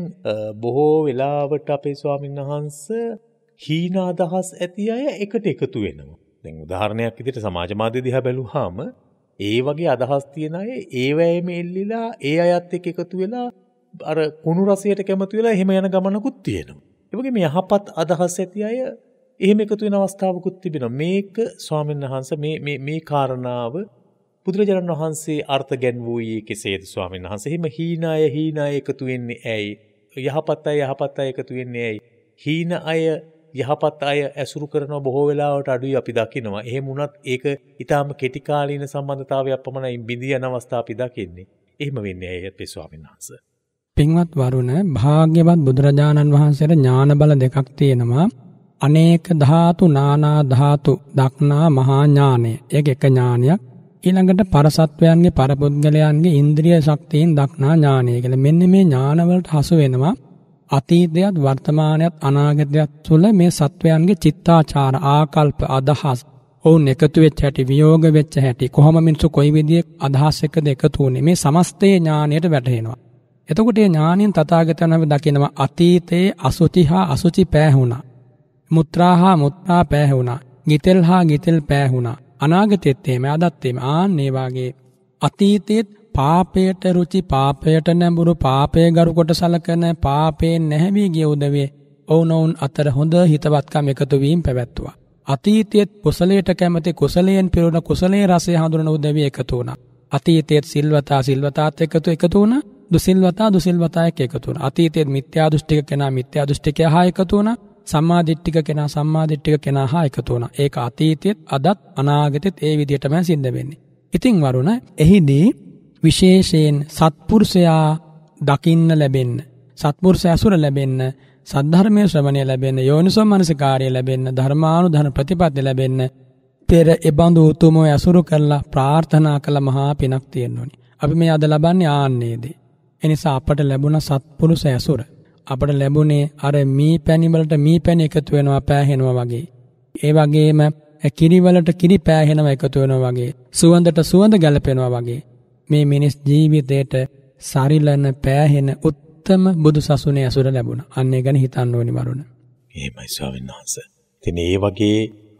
බොහෝ වෙලාවට අපේ ස්වාමීන් වහන්සේ හීන අදහස් ඇති අය එකට එකතු වෙනවා. දැන් උදාහරණයක් විදිහට සමාජ මාධ්‍ය දිහා බැලුවාම ඒ වගේ අදහස් තියෙන අය ඒවැයම එල්ලිලා ඒ අයත් එක්ක එකතු වෙලා අර කුණු රසයට කැමති වෙලා එහෙම යන ගමනකුත් තියෙනවා. ඒ වගේ මේ යහපත් අදහස් ඇති අය එහෙම එකතු වෙන අවස්ථාවකුත් තිබෙනවා. මේක ස්වාමීන් වහන්සේ මේ මේ මේ කාරණාව බුදුරජාණන් වහන්සේ අර්ථ ගැන්වුවේ කෙසේද ස්වාමීන් වහන්සේ? එහෙම හීන අය හීන අය එකතු වෙන්නේ ඇයි? යහපත් අය යහපත් අය එකතු වෙන්නේ ඇයි? හීන අය යහපත් අය ඇසුරු කරන බොහෝ වෙලාවට අඩුයි අපි දකිනවා. එහෙම වුණත් ඒක ඊටාම කෙටි කාලීන සම්බන්ධතාවයක් පමණයි බිඳී යන අවස්ථාව අපි දකින්නේ. එහෙම වෙන්නේ ඇයි අපේ ස්වාමීන් වහන්සේ? පින්වත් වරුණ භාග්‍යවත් බුදුරජාණන් වහන්සේට ඥාන බල දෙකක් තියෙනවා. අනේක ධාතු නානා ධාතු දක්නා මහා ඥානය. ඒක එක ඥානයක්. ඊළඟට පරසත්වයන්ගේ පරපුද්ගලයන්ගේ ඉන්ද්‍රිය ශක්තියින් දක්නා ඥානය කියලා. මෙන්න මේ ඥානවලට හසු වෙනවා අතීතයත් වර්තමානයත් අනාගතයත් තුළ මේ සත්වයන්ගේ චිත්තාචාර ආකල්ප අදහස් ඔවුන් එකතු වෙච්ච හැටි වියෝග වෙච්ච හැටි කොහොම මිනිස්සු කොයි විදියෙක අදහස් එක්කද එකතු වුනේ මේ සමස්තයේ ඥාණයට වැටහෙනවා. එතකොට මේ ඥාණයෙන් තථාගතයන් වහන්සේ දකිනවා අතීතයේ අසුචි හා අසුචි පෑහුණා. මුත්‍රා හා මුත්‍රා පෑහුණා ගිතෙල් හා ගිතෙල් පෑහුණා අනාගතෙත්තේම අදත්තේම ආන්නේවාගේ. අතීතයත් පාපයට රුචි පාපයට නැඹුරු පාපය ගරුකොට සලකන පාපයෙන් නැහැවී ගිය උදවේ ඔවුනොවුන් අතර හොඳ හිතවත්කම් එකතුවීම් පැවැත්තුවා. අතීතයත් කුසලයට කැමති කුසලයෙන් පිරුණ කුසලේ රසේ හඳුරන උදවී එකතු වුණ. අතීතයත් සිල්වතා සිල්වතාත් එකතු එකතු වුණ දුසිල්වතා දුසිල්වතායක එකතුන අතීතයත් මිත්‍යා දුෘෂ්ටික කෙන මිත්‍යා දුෘෂ්ටික හා එකතු වුණ සම්මාදිට්ඨික කෙනා සම්මාදිට්ඨික කෙනා හා එකතු වුණා. ඒක අතීතෙත් අදත් අනාගතෙත් ඒ විදිහටමයි සිද්ධ වෙන්නේ. ඉතින් වරුණ එහිදී විශේෂයෙන් සත්පුරුෂයා දකින්න ලැබෙන්න සත්පුරුෂ ඇසුර ලැබෙන්න සද්ධර්මය ශ්‍රවණය ලැබෙන්න යෝනිසෝ මනසිකාරය ලැබෙන්න ධර්මානුධන ප්‍රතිපත්ති ලැබෙන්න පෙර එබඳු උතුම ඇසුරු කරලා ප්‍රාර්ථනා කළ මහා පිනක් තියෙන්න ඕනි. අපි මේ අද ලබන්නේ ආන්නේදී. එනිසා අපට ලැබුණ සත්පුරුෂ ඇසුර අපට ලැබුණේ අර මී පැණිවලට මී පැණි එකතු වෙනවා පෑහෙනවා වගේ. ඒ වගේම කිරිවලට කිරි පෑහෙනවා එකතු වෙනවා වගේ. සුවඳට සුවඳ ගැලපෙනවා වගේ. මේ මිනිස් ජීවිතයට සරිලන පෑහෙන උත්තම බුදු සසුනේ ඇසුර ලැබුණා. අන්න ඒ ගැන හිතන්න ඕනි වරුණ. එහෙමයි ස්වාමීන් වහන්සේ. ඉතින් ඒ වගේ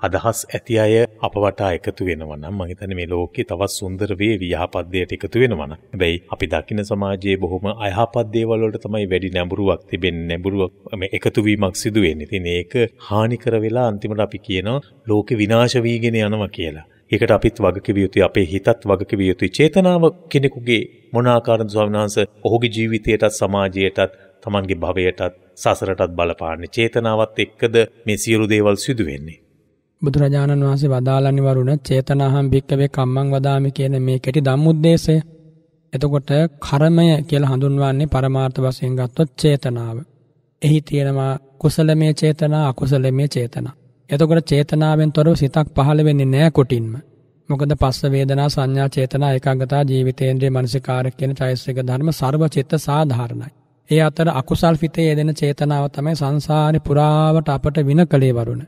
අදහස් ඇති අය අප වටා එකතු වෙනවා නම් මම හිතන්නේ මේ ලෝකේ තවත් සුන්දර වේවි යහපත් දෙයට එකතු වෙනවා නම්. හැබැයි අපි දකින සමාජයේ බොහොම අයහපත් දේවල් වලට තමයි වැඩි නැඹුරුවක් තිබෙන්නේ නැඹුරුවක් මේ එකතු වීමක් සිදු වෙන්නේ. ඉතින් ඒක හානිකර වෙලා අන්තිමට අපි කියනවා ලෝකේ විනාශ වීගෙන යනවා කියලා. ඒකට අපිත් වගකිවිය යුතුයි අපේ හිතත් වගකිවිය යුතුයි චේතනාව කෙනෙකුගේ මොන ආකාරද ස්වාමීන් වහන්සේ ඔහුගේ ජීවිතයටත් සමාජයටත් තමන්ගේ භවයටත් සසරටත් බලපාන්නේ චේතනාවත් එක්කද මේ සියලු දේවල් සිදු වෙන්නේ බුදුරජාණන් වහන්සේ වදාළන්නේ වරුණ චේතනාහම් භික්කවේ කම්මං වදාමි කියන මේ කෙටි ධම්මුද්දේශය. එතකොට කර්මය කියලා හඳුන්වන්නේ පරමාර්ථ වශයෙන් ගත්තොත් චේතනාව. එහි තියෙනවා කුසලමේ චේතනා අකුසලමේ චේතනා. එතකොට චේතනාවෙන් තොරව සිතක් පහළ වෙන්නේ නැහැ කොටින්ම. මොකද පස්ස වේදනා සංඥා චේතනා ඒකාගතා ජීවිතේන්ද්‍රය මනසිකාර කියන චෛතසික ධර්ම ਸਰවචිත්ත සාධාරණයි. ඒ අතර අකුසල් හිතේ යෙදෙන චේතනාව තමයි සංසාරේ පුරාවට අපට විනකලේ වරුණ.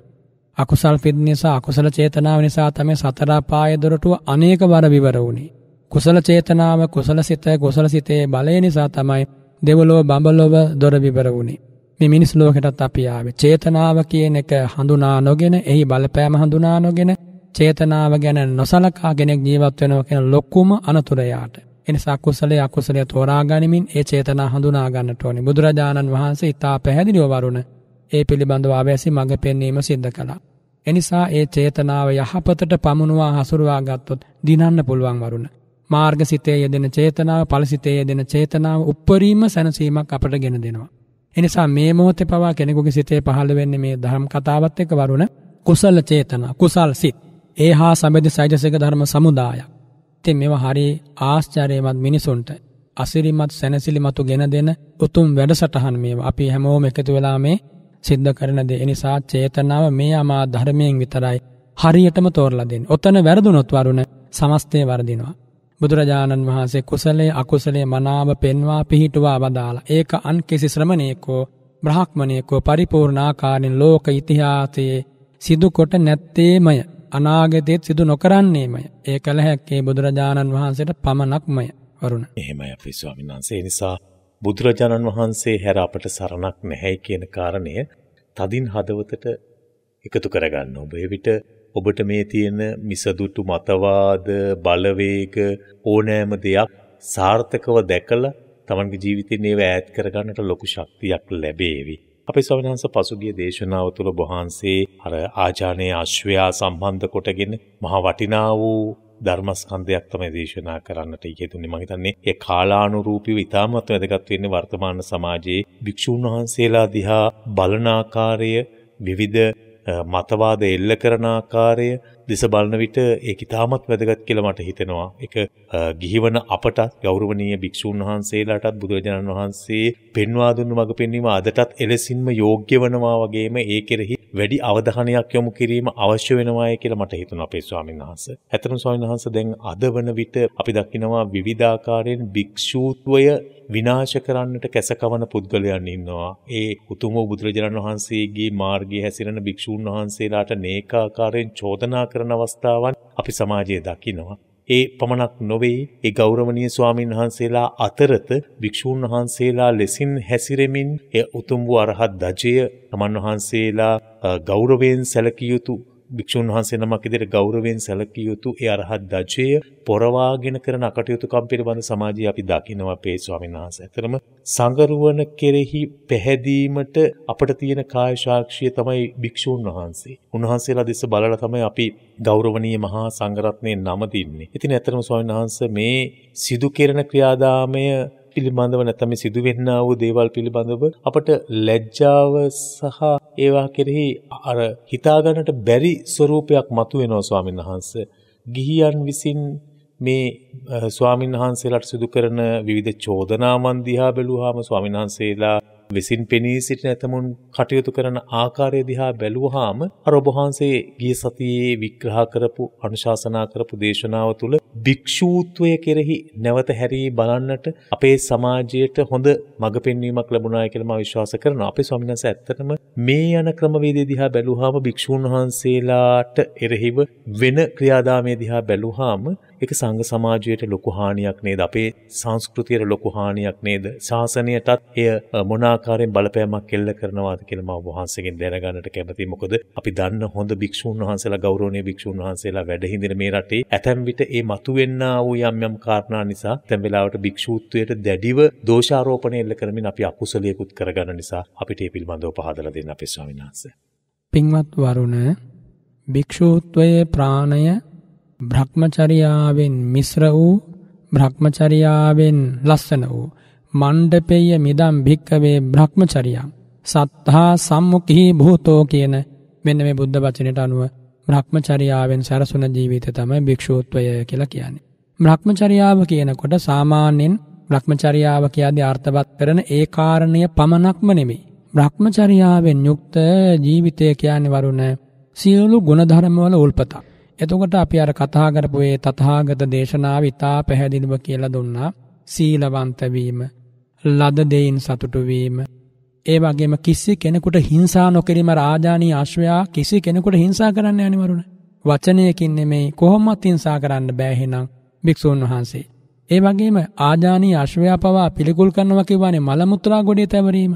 අකුසල් පිට නිසා අකුසල චේතනාව නිසා තමයි සතර පාය දොරටුව අනේක වර විවර වුණේ. කුසල චේතනාව කුසල සිත කුසල සිතේ බලය නිසා තමයි දෙවලොව බඹලොව දොර විවර වුණේ. මේ මිනිස් ලෝකෙටත් අපි ආවේ චේතනාව කියන එක හඳුනා නොගෙන එහි බලපෑම හඳුනා නොගෙන චේතනාව ගැන නොසලකා කෙනෙක් ජීවත් වෙනවා කියන ලොකුම අනතුර යාට. එනිසා කුසලයේ අකුසලයේ තෝරා ගනිමින් ඒ චේතනා හඳුනා ගන්නට ඕනේ. බුදුරජාණන් වහන්සේ ඊට පැහැදිලිව වරුණ ඒ පිළිබඳව අවැසි මඟ පෙන්වීම සිද්ධ කළා. එනිසා ඒ චේතනාව යහපතට පමුණුවා හසුරුවා ගත්තොත් දිනන්න පුළුවන් වරුණ. මාර්ගසිතේ යෙදෙන චේතනාව ඵලසිතේ යෙදෙන චේතනාව උප්පරීම සැනසීමක් අපට ගෙන දෙනවා. එනිසා මේ මොහොතේ පවා කෙනෙකුගේ සිතේ පහළ වෙන්නේ මේ ධර්ම කතාවත් එක්ක වරුණ කුසල චේතනා කුසල් සිත්. ඒ හා සම්බන්ධ සයිජසික ධර්ම සමුදායක්. ඉතින් මේවා හරි ආශ්චර්යමත් මිනිසුන්ට අසිරිමත් සැනසිලිමතු ගෙන දෙන උතුම් වැඩසටහන් මේවා. අපි හැමෝම එකතු වෙලා මේ සිද්ධ කරන දේ. එනිසා චේතනාව මේ අමා ධර්මයෙන් විතරයි හරියටම තෝරලා දෙන්නේ. ඔතන වැරදුනොත් වරුණ සමස්තය වර්ධිනවා. බුදුරජාණන් වහන්සේ කුසලයේ අකුසලයේ මනාව පෙන්වා පිහිටුවා වදාලා ඒක අන් කිසි ශ්‍රමණයෙකෝ බ්‍රහ්මණයෙකෝ පරිපූර්ණාකාරයෙන් ලෝක ඉතිහාසයේ සිදු කොට නැත්තේමය අනාගතයේත් සිදු නොකරන්නේමය ඒ කළ හැක්කේ බුදුරජාණන් වහන්සේට පමණක්මය වරුණ එහෙමයි අපි ස්වාමීන් වහන්සේ නිසා බුදුරජාණන් වහන්සේ හැර අපට සරණක් නැහැයි කියන කාරණය තදින් හදවතට එකතු කරගන්න ඔබ එවිට ඔබට මේ තියෙන මිසදුටු මතවාද බලවේග ඕනෑම දෙයක් සාර්ථකව දැකලා තමන්ගේ ජීවිතයෙන් ඒව ඈත් කරගන්නට ලොකු ශක්තියක් ලැබේවි. අපේ ස්වාමීන් වහන්සේ පසුගිය දේශනාව තුළ වහන්සේ අර ආජානයේ ආශ්‍රයා සම්බන්ධ කොටගෙන මහ වටිනා වූ ධර්මස්කන්ධයක් තමයි දේශනා කරන්නට යෙදුනේ. මම හිතන්නේ ඒ කාලානුරූපීව ඉතාමත් වැදගත් වෙන්නේ වර්තමාන සමාජයේ භික්ෂුන් වහන්සේලා දිහා බලන ආකාරය, විවිධ මතවාද එල්ල කරන ආකාරය, දෙස බලන විට ඒක ඉතාමත් වැදගත් කියලා මට හිතෙනවා. ඒක ගිහිවන අපට ගෞරවනීය භික්ෂුන් වහන්සේලාටත් බුදුරජාණන් වහන්සේ පෙන්වා දුන්න මඟ පෙන්වීම අදටත් එලෙසින්ම යෝග්‍ය වෙනවා වගේම ඒ කෙරෙහි වැඩි අවධානයක් යොමු කිරීම අවශ්‍ය වෙනවාය කියලා මට හිතුණා අපේ ස්වාමීන් වහන්සේ. ඇත්තටම ස්වාමීන් වහන්සේ දැන් අද වන විට අපි දකිනවා විවිධාකාරයෙන් භික්ෂූත්වය විනාශ කරන්නට කැසකවන පුද්ගලයන් ඉන්නවා. ඒ උතුම් වූ බුදුරජාණන් වහන්සේගේ මාර්ගයේ හැසිරෙන භික්ෂූන් වහන්සේලාට නේකාකාරයෙන් චෝදනා කරන අවස්ථාවන් අපි සමාජයේ දකිනවා. ඒ පමණක් නොවේ ඒ ගෞරවනීය ස්වාමින් වහන්සේලා අතරත භික්ෂූන් වහන්සේලා ලෙසින් හැසිරෙමින් එය උතුම් වූ අරහත් ධජය තමන් වහන්සේලා ගෞරවයෙන් සැලකිය යුතු භික්ෂුන් වහන්සේ නමක් ඉදිරියේ ගෞරවයෙන් සැලකිය යුතු ඒ අරහත් ධජය පොරවාගෙන කරන අකටයුතුකම් පිළිබඳ සමාජයේ අපි දකිනවා අපේ ස්වාමීන් වහන්සේ. ඇතරම සංගරුවන කෙරෙහි පැහැදීමට අපට තියෙන කාය සාක්ෂිය තමයි භික්ෂුන් වහන්සේ. උන්වහන්සේලා දෙස බලලා තමයි අපි ගෞරවනීය මහා සංඝරත්නයේ නම දින්නේ. ඉතින් ඇත්තටම ස්වාමීන් වහන්සේ මේ සිදු කෙරෙන ක්‍රියාදාමය පිළිබඳව නැත්නම් මේ සිදුවෙන්නා වූ දේවල් පිළිබඳව අපට ලැජ්ජාව සහ ඒවා කෙරෙහි අර හිතාගන්නට බැරි ස්වરૂපයක් මතුවෙනවා ස්වාමීන් වහන්සේ. ගිහියන් විසින් මේ ස්වාමීන් වහන්සේලාට සිදු කරන විවිධ චෝදනාවන් දිහා බැලුවාම ස්වාමීන් වහන්සේලා විසින් පෙනී සිටින ඇතමුන් කටයුතු කරන ආකාරය දිහා බැලුවහාම අර ඔබ වහන්සේ ගිය සතියේ විග්‍රහ කරපු අනුශාසනා කරපු දේශනාව තුළ භික්ෂූත්වය කෙරෙහි නැවත හැරී බලන්නට අපේ සමාජයට හොඳ මඟ පෙන්වීමක් ලැබුණා කියලා මම විශ්වාස කරනවා. අපේ ස්වාමීන් වහන්සේ ඇත්තටම මේ යන ක්‍රමවේදය දිහා බැලුවාම භික්ෂූන් වහන්සේලාට එරෙහිව වෙන ක්‍රියාදාමය දිහා බැලුවාම ඒක සංඝ සමාජයට ලොකු හානියක් නේද? අපේ සංස්කෘතියට ලොකු හානියක් නේද? ශාසනයටත් එය මොන ආකාරයෙන් බලපෑමක් එල්ල කරනවාද කියලා මම වහන්සේගෙන් දැනගන්නට කැමතියි. මොකද අපි දන්න හොඳ භික්ෂුන් වහන්සේලා ගෞරවනීය භික්ෂුන් වහන්සේලා වැඩ හිඳින මේ රටේ ඇතැම් විට ඒ මතුවෙන්නා වූ යම් යම් කාරණා නිසා ඇතැම් වෙලාවට භික්ෂූත්වයට දැඩිව දෝෂාරෝපණය එල්ල කරමින් අපි අකුසලයකුත් කරගන්න නිසා අපිට ඒ පිළිබඳව පහදලා දෙන්න අපේ ස්වාමීන් වහන්සේ. පින්වත් වරුණ භික්ෂූත්වයේ ප්‍රාණය භ්‍රමචර්යාවෙන් මිශ්‍ර වූ භ්‍රමචර්යාවෙන් ලස්සන වූ මණ්ඩපේය මිදම් භික්කවේ භ්‍රමචර්යම් සත්තා සම්මුඛී භූතෝ කියන මෙන්න මේ බුද්ධ වචනයට අනුව භ්‍රමචර්යාවෙන් සැරසුන ජීවිතය තමයි භික්ෂූත්වය කියලා කියන්නේ. භ්‍රමචර්යාව කියනකොට සාමාන්‍යයෙන් භ්‍රමචර්යාව කියදී අර්ථවත් කරන ඒ කාරණය පමණක්ම නෙමෙයි. භ්‍රමචර්යාවෙන් යුක්ත ජීවිතය කියන්නේ වරුණ සියලු ගුණධර්මවල උල්පතක්. එතකොට අපි අර කතා කරපු ඒ තථාගත දේශනාව ඉතා පැහැදිලිව කියලා දුන්නා. සීලවන්ත වීම, ලද දෙයින් සතුටු වීම, ඒ වගේම කිසි කෙනෙකුට හිංසා නොකිරීම රාජානී ආශ්‍රයා කිසි කෙනෙකුට හිංසා කරන්න අනිවරුණ. වචනයකින් නෙමෙයි කොහොමවත් හිංසා කරන්න බෑ එහෙනම් භික්ෂූන් වහන්සේ. ඒ වගේම ආජානී ආශ්‍රයා පවා පිළිකුල් කරනවා කියවනේ මල මුත්‍රා ගොඩේ තැවරීම.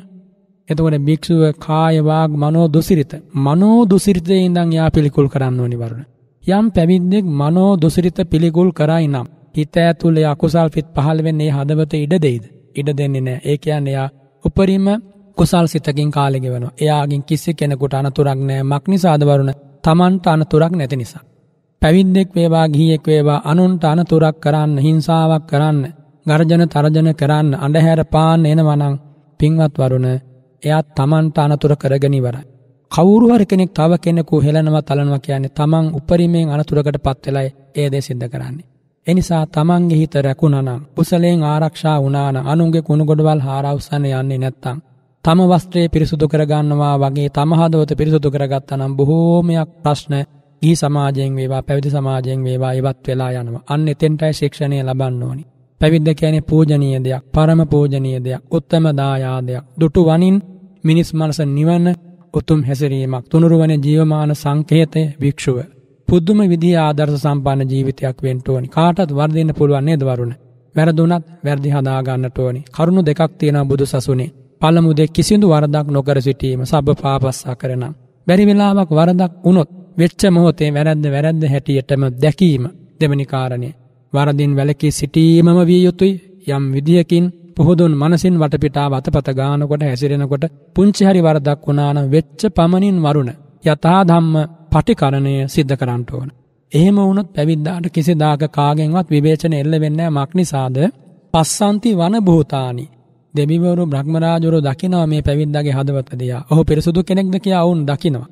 එතකොට භික්ෂුව කාය වාග් මනෝ දුසිරිත මනෝ දුසිරිතේ ඉඳන් යා පිළිකුල් කරන්න ඕනි වරුණ. යම් පැවිද්දෙක් මනෝ දොසිරිත පිළිකුල් කරයි නම් හිත ඇතුලේ අකුසල් පිට පහළ වෙන්නේ හදවත ඉඩ දෙයිද? ඉඩ දෙන්නේ නැහැ. ඒ කියන්නේ එයා උපරිම කුසල් සිතකින් කාලෙ ගෙවනවා. එයාගෙන් කිසි කෙනෙකුට අනතුරක් නැහැ. මක් නිසාද වරුණ? Tamanට අනතුරක් නැති නිසා. පැවිද්දෙක් වේවා ගිහියෙක් වේවා අනුන්ට අනතුරක් කරන්න, හිංසාවක් කරන්න, ගර්ජන තරජන කරන්න, අඳුහැර පාන්න එනවා නම් පින්වත් වරුණ එයා Tamanට අනතුර කරගෙන ඉවරයි. කවුරු හරි කෙනෙක් තව කෙනෙකු හෙලනවා තලනවා කියන්නේ තමන් උපරිමයෙන් අනතුරකටපත් වෙලා ඒ දේ සිද්ධ කරන්නේ. එනිසා තමන්ගේ හිත රැකුණනම් කුසලයෙන් ආරක්ෂා වුණාන අනුන්ගේ කුණුගොඩවල් හාරවසන්න යන්නේ නැත්තම් තම වස්ත්‍රය පිරිසුදු කරගන්නවා වගේ තම හදවත පිරිසුදු කරගත්තනම් බොහෝමයක් ප්‍රශ්න ගිහි සමාජයෙන් වේවා පැවිදි සමාජයෙන් වේවා ඉවත් වෙලා යනවා. අන්න එතෙන්ටයි ශික්ෂණය ලබන්න ඕනි. පැවිද්ද කියන්නේ පූජනීය දෙයක්, පරම පූජනීය දෙයක්, උත්තම දායාදයක්. දුටු වනින් මිනිස් මනස නිවන උතුම් හැසිරීමක් තුනුරුවන ජීවමාන සංකේතය භික්ෂුව. පුද්දුම විදි ආදර්ශ සම්පන්න ජීවිතයක් වෙන්ට ඕනි කාටත් වර්ධන්න පුළුවන් නේද වරුණ. වැරදුනත් වැරදි හදාගන්නට ඕනි කරුණු දෙකක් තියෙන බුදු සසුනේ. පළමුදේ කිසිදු වරදක් නොකර සිටීම සබ පාපස්සා කරනම්. බැරි වෙලාවක් වරදක් වුණොත් වෙච්ච මොහොතේ වැරද්ද වැරද්ද හැටියටම දැකීම දෙමනිකාරණය. වරදින් වැලකී සිටීමම විය යුතුයි යම් විදිහකින් පුහුදුන් මනසින් වටපිටා වතපත ගානකොට හැසිරෙනකොට පුංචි හරි වරදක් වුණාන වෙච්ච පමණින් වරුණ යථා ධම්ම පටිකරණය සිද්ධ කරන්නට ඕන. එහෙම වුණොත් පැවිද්දාට කිසිදාක කාගෙන්වත් විවේචන එල්ල වෙන්න මක් නිසාද පස්සන්ති වන භූතානි දෙවිවරු බ්‍රහ්මරාජුරු දකිනවා මේ පැවිද්දගේ හදවත දෙයා. ඔහු පිරිසුදු කෙනෙක්ද කියා ඔවුන් දකිනවා.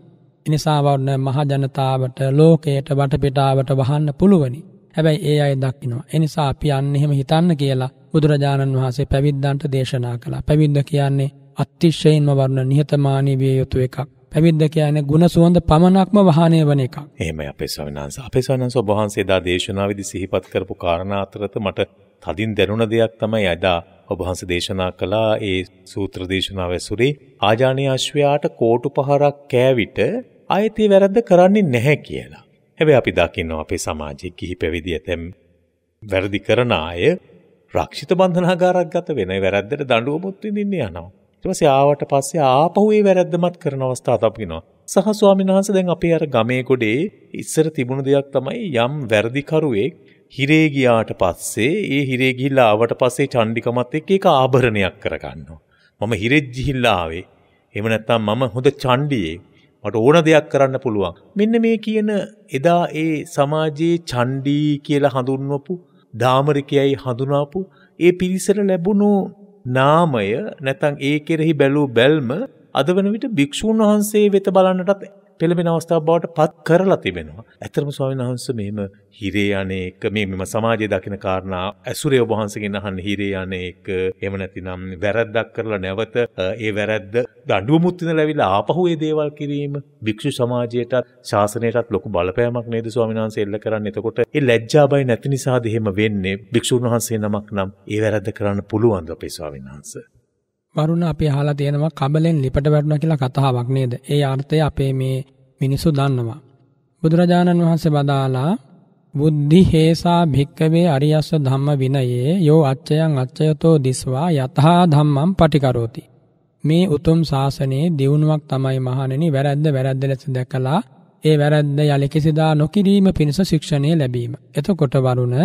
එනිසා වන්න මහජනතාවට ලෝකයට වටපිටාවට වහන්න පුළුවනි. හැබැයි ඒ අය දක්කිනවා. එනිසා අපි අන්න එහෙම හිතන්න කියලා බුදුරජාණන් වහන්සේ පැවිද්දන්ට දේශනා කළා. පැවිද්ද කියන්නේ අතිශයින්ම වර්ණ නිහතමානී විය යුතු එකක්. පැවිද්ද කියන්නේ ಗುಣ සුවඳ පමණක්ම වහානය වන එකක්. එහෙමයි අපේ ස්වාමීන් වහන්සේ. අපේ ස්වාමීන් වහන්සේ ඔබ වහන්සේ එදා දේශනාවේදී සිහිපත් කරපු කාරණා අතරත මට තදින් දැනුණ දෙයක් තමයි එදා ඔබ වහන්සේ දේශනා කළා ඒ සූත්‍ර දේශනාව ඇසුරේ ආජානීය අශ්වයාට කෝටු පහරක් කෑවිට ආයතී වැරද්ද කරන්නේ නැහැ කියලා. හැබැයි අපි දකිනවා අපේ සමාජයේ කිහිප පැවිදි ඇතැම් වැරදි කරන අය රක්ෂිත බන්ධනාගාරක් ගත වෙන වැරද්දට දඬුවමොත් විඳින්න යනවා. ඊට පස්සේ ආවට පස්සේ ආපහු ඒ වැරද්දමත් කරන අවස්ථාවක් අපිනවා. සහ ස්වාමීන් වහන්සේ දැන් අපේ අර ගමේ ගොඩේ ඉස්සර තිබුණු දෙයක් තමයි යම් වැරදිකරුවෙක් හිරේ ගියාට පස්සේ ඒ හිරේ ගිහිල්ලා ආවට පස්සේ චණ්ඩිකමත් එක්ක ඒක ආභරණයක් කරගන්නවා. මම හිරෙත් ගිහිල්ලා ආවේ. එහෙම නැත්නම් මම හොඳ චණ්ඩියේ. මට ඕන දෙයක් කරන්න පුළුවන්. මෙන්න මේ කියන එදා ඒ සමාජයේ චණ්ඩී කියලා හඳුන්වපු දාමරිකයයි හඳුනාපු ඒ පිරිසට ලැබුණු නාමය නැතන් ඒ කෙරෙහි බැලූ බැල්ම අද වන විට භික්‍ෂූන් වහන්සේ වෙත බලන්නටත් පෙළඹෙන අවස්ථාව බවට පත් කරලා තිබෙනවා. ඇත්තටම ස්වාමීන් වහන්සේ මෙහෙම හිරේ යන්නේ එක මේ මෙම සමාජයේ දකින කාරණා ඇසුරේ ඔබ වහන්සේගෙන් අහන්න හිරේ යන්නේ එක එහෙම නැතිනම් වැරද්දක් කරලා නැවත ඒ වැරද්ද දඬුවමුත් විඳලාවිලා ආපහු ඒ දේවල් කිරීම භික්ෂු සමාජයටත් ශාසනයටත් ලොකු බලපෑමක් නේද ස්වාමීන් වහන්සේ එල්ල කරන්නේ. එතකොට ඒ ලැජ්ජා බය නැති නිසාද එහෙම වෙන්නේ. භික්ෂුන් වහන්සේ නමක් නම් ඒ වැරද්ද කරන්න පුළුවන් අපේ ස්වාමීන් වහන්සේ. වරුණ අපි අහලා තියෙනවා කබලෙන් ලිපට වැටුණා කියලා කතාවක් නේද? ඒ අර්ථය අපේ මේ මිනිසු දන්නවා. බුදුරජාණන් වහන්සේ බදාලා බුද්ධි හේසා භික්කවේ අරියස්ස ධම්ම විනයේ යෝ අච්චයන් අච්චයතෝ දිස්වා යතහා ධම්මම් පටිකරෝති. මේ උතුම් ශාසනයේ දියුණුවක් තමයි මහණෙනි වැරද්ද වැරද්ද ලෙස දැකලා ඒ වැරද්ද යලි කිසිදා නොකිරීම පිණිස ශික්ෂණය ලැබීම. එතකොට වරුණ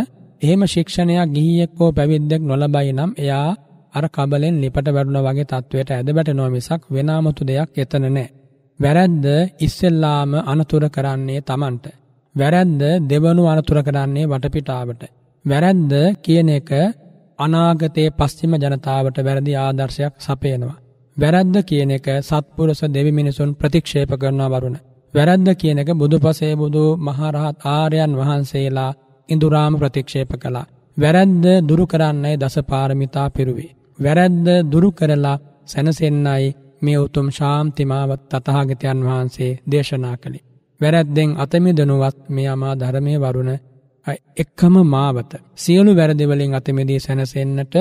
එහෙම ශික්ෂණයක් ගිහියෙක් හෝ පැවිද්දෙක් නොලබයි නම් එයා අර කබලෙන් ලිපට වැටුණා වගේ තත්වයට ඇද බැටෙනවා මිසක් වෙනාමතු දෙයක් එතන නැහැ. වැරද්ද ඉස්සෙල්ලාම අනතුර කරන්නේ Tamanට. වැරද්ද දෙවනු අනතුර කරන්නේ වටපිටාවට. වැරද්ද කියන එක අනාගතයේ පස්චිම ජනතාවට වැරදි ආදර්ශයක් සපයනවා. වැරද්ද කියන එක සත්පුරුෂ දෙවි මිනිසුන් ප්‍රතික්ෂේප කරනවා වරුණ. වැරද්ද කියන එක බුදුපසේ බුදු මහරහත් ආර්යයන් වහන්සේලා ඉඳුරාම ප්‍රතික්ෂේප කළා. වැරද්ද දුරු කරන්නේ දසපාරමිතා පිරුවේ. වැරැද්ද දුරු කරලා සැනසෙන්නයි මේ උතුම් ශාම්තිමාවත් තතහාගතයන් වහන්සේ දේශනා කළේ. වැරැද්දෙන් අතමිදනුවත් මේ අමා ධරමය වරුණ එක්කම මාවත. සියලු වැරදිවලින් අතමිදී සැනසෙන්න්නට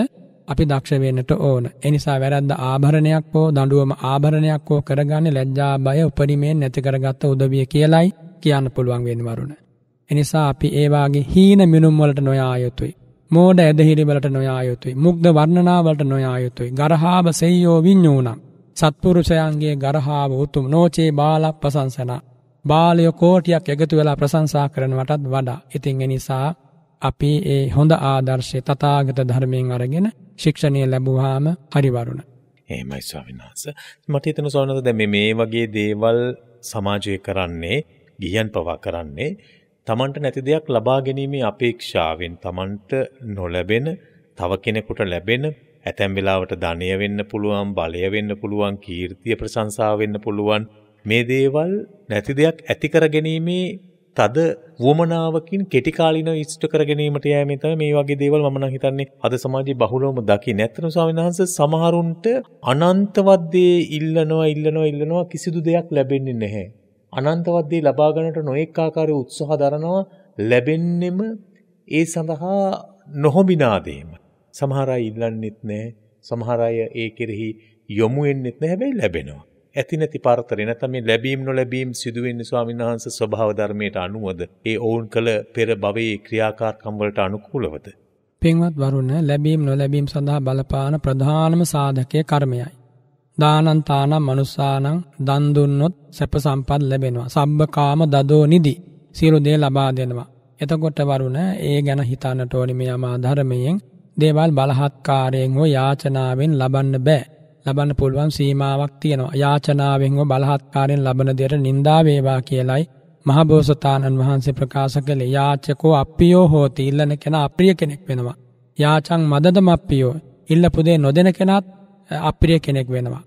අපි දක්ෂවෙන්නට ඕන. එනිසා වැරද්ද ආභරණයක් හෝ දඩුවම ආභරණයක් හෝ කරගන්න ලැජ්ජා බය උපරිමයෙන් නැතිකරගත්ත උදවිය කියලයි කියන්න පුළුවන් වෙන වරුණ. එනිසා අපි ඒවාගේ හීන මිනුම්වලට නොයා යුතුයි. මෝඩ ඇදහිලි වලට නොයා යුතුයි. මුග්ධ වර්ණනා වලට නොයා යුතුයි. ගරහාව සෙය්‍යෝ විඤ්ඤූණං. සත්පුරුෂයන්ගේ ගරහාව උතුම් නොචේ බාලප්පසංසන. බාලයෝ කෝටියක් එකතු වෙලා ප්‍රශංසා කරනවටත් වඩා. ඉතින් ඒ නිසා අපි ඒ හොඳ ආදර්ශය තථාගත ධර්මයෙන් අරගෙන ශික්ෂණය ලැබුවාම හරිවරුණ. එහෙමයි ස්වාමීන් වහන්සේ. මට හිතෙනවා ස්වාමීන් වහන්සේ දැන් මේ වගේ දේවල් සමාජය කරන්නේ ගියන් පවා කරන්නේ තමන්ට නැති දෙයක් ලබා ගැනීමේ අපේක්ෂාවෙන් තමන්ට නොලැබෙන තව කෙනෙකුට ලැබෙන ඇතැම් වෙලාවට ධනය වෙන්න පුළුවන් බලය වෙන්න පුළුවන් කීර්තිය ප්‍රශංසා වෙන්න පුළුවන් මේ දේවල් නැති දෙයක් ඇති කර ගැනීමේ තද වුවමනාවකින් කෙටි කාලිනව ඉෂ්ට කර ගැනීමට යෑමේ තමයි මේ වගේ දේවල් මම නම් හිතන්නේ අද සමාජයේ බහුලවම දකින්නේ. ඇත්තටම ස්වාමීන් වහන්සේ සමහරුන්ට අනන්තවත් දේ ඉල්ලනවා ඉල්ලනවා ඉල්ලනවා කිසිදු දෙයක් ලැබෙන්නේ නැහැ. අනන්තවත් දේ ලබා ගන්නට නොඑක ආකාරයේ උත්සාහ දරනවා ලැබෙන්නෙම ඒ සඳහා නොහොබිනා දේම. සමහර අය ඉල්ලන්නෙත් නැහැ. සමහර අය ඒ කෙරෙහි යොමු වෙන්නෙත් නැහැ. හැබැයි ලැබෙනවා. ඇති නැති පරතරේ නැත්නම් මේ ලැබීම් නොලැබීම් සිදු වෙන්නේ ස්වාමීන් වහන්සේ ස්වභාව ධර්මයට අනුවද ඒ ඔවුන් කළ පෙර භවයේ ක්‍රියාකාරකම් වලට අනුකූලවද පින්වත් වරුණ ලැබීම් නොලැබීම් සඳහා බලපාන ප්‍රධානම සාධකයේ කර්මයයි දානන්තානම් මනුස්සානං දන්දුන්නොත් සැපසම්පත් ලැබෙනවා. සබ්භකාම දදෝ නිදි සියලු දේ ලබා දෙනවා. එතකොට වරුණ ඒ ගැන හිතන්නට ඕනි මේ අමාධර්මයෙන් දේවල් බලහත්කාරයෙන් හෝ යාචනාවෙන් ලබන්න බෑ. ලබන්න පුළුවන් සීමාවක් තියෙනවා. යාචනාවෙන් හෝ බලහත්කාරයෙන් ලබන දෙයට නින්දා වේවා කියලයි මහබෝසතාණන් වහන්සේ ප්‍රකාශ කළේ යාචකෝ අප්පියෝ හෝති ඉල්ලන කෙනා අප්‍රිය කෙනෙක් වෙනවා. යාචං මදදමප්පියෝ ඉල්ලපු දේ නොදෙන කෙනත් අප්‍රිය කෙනෙක් වෙනවා.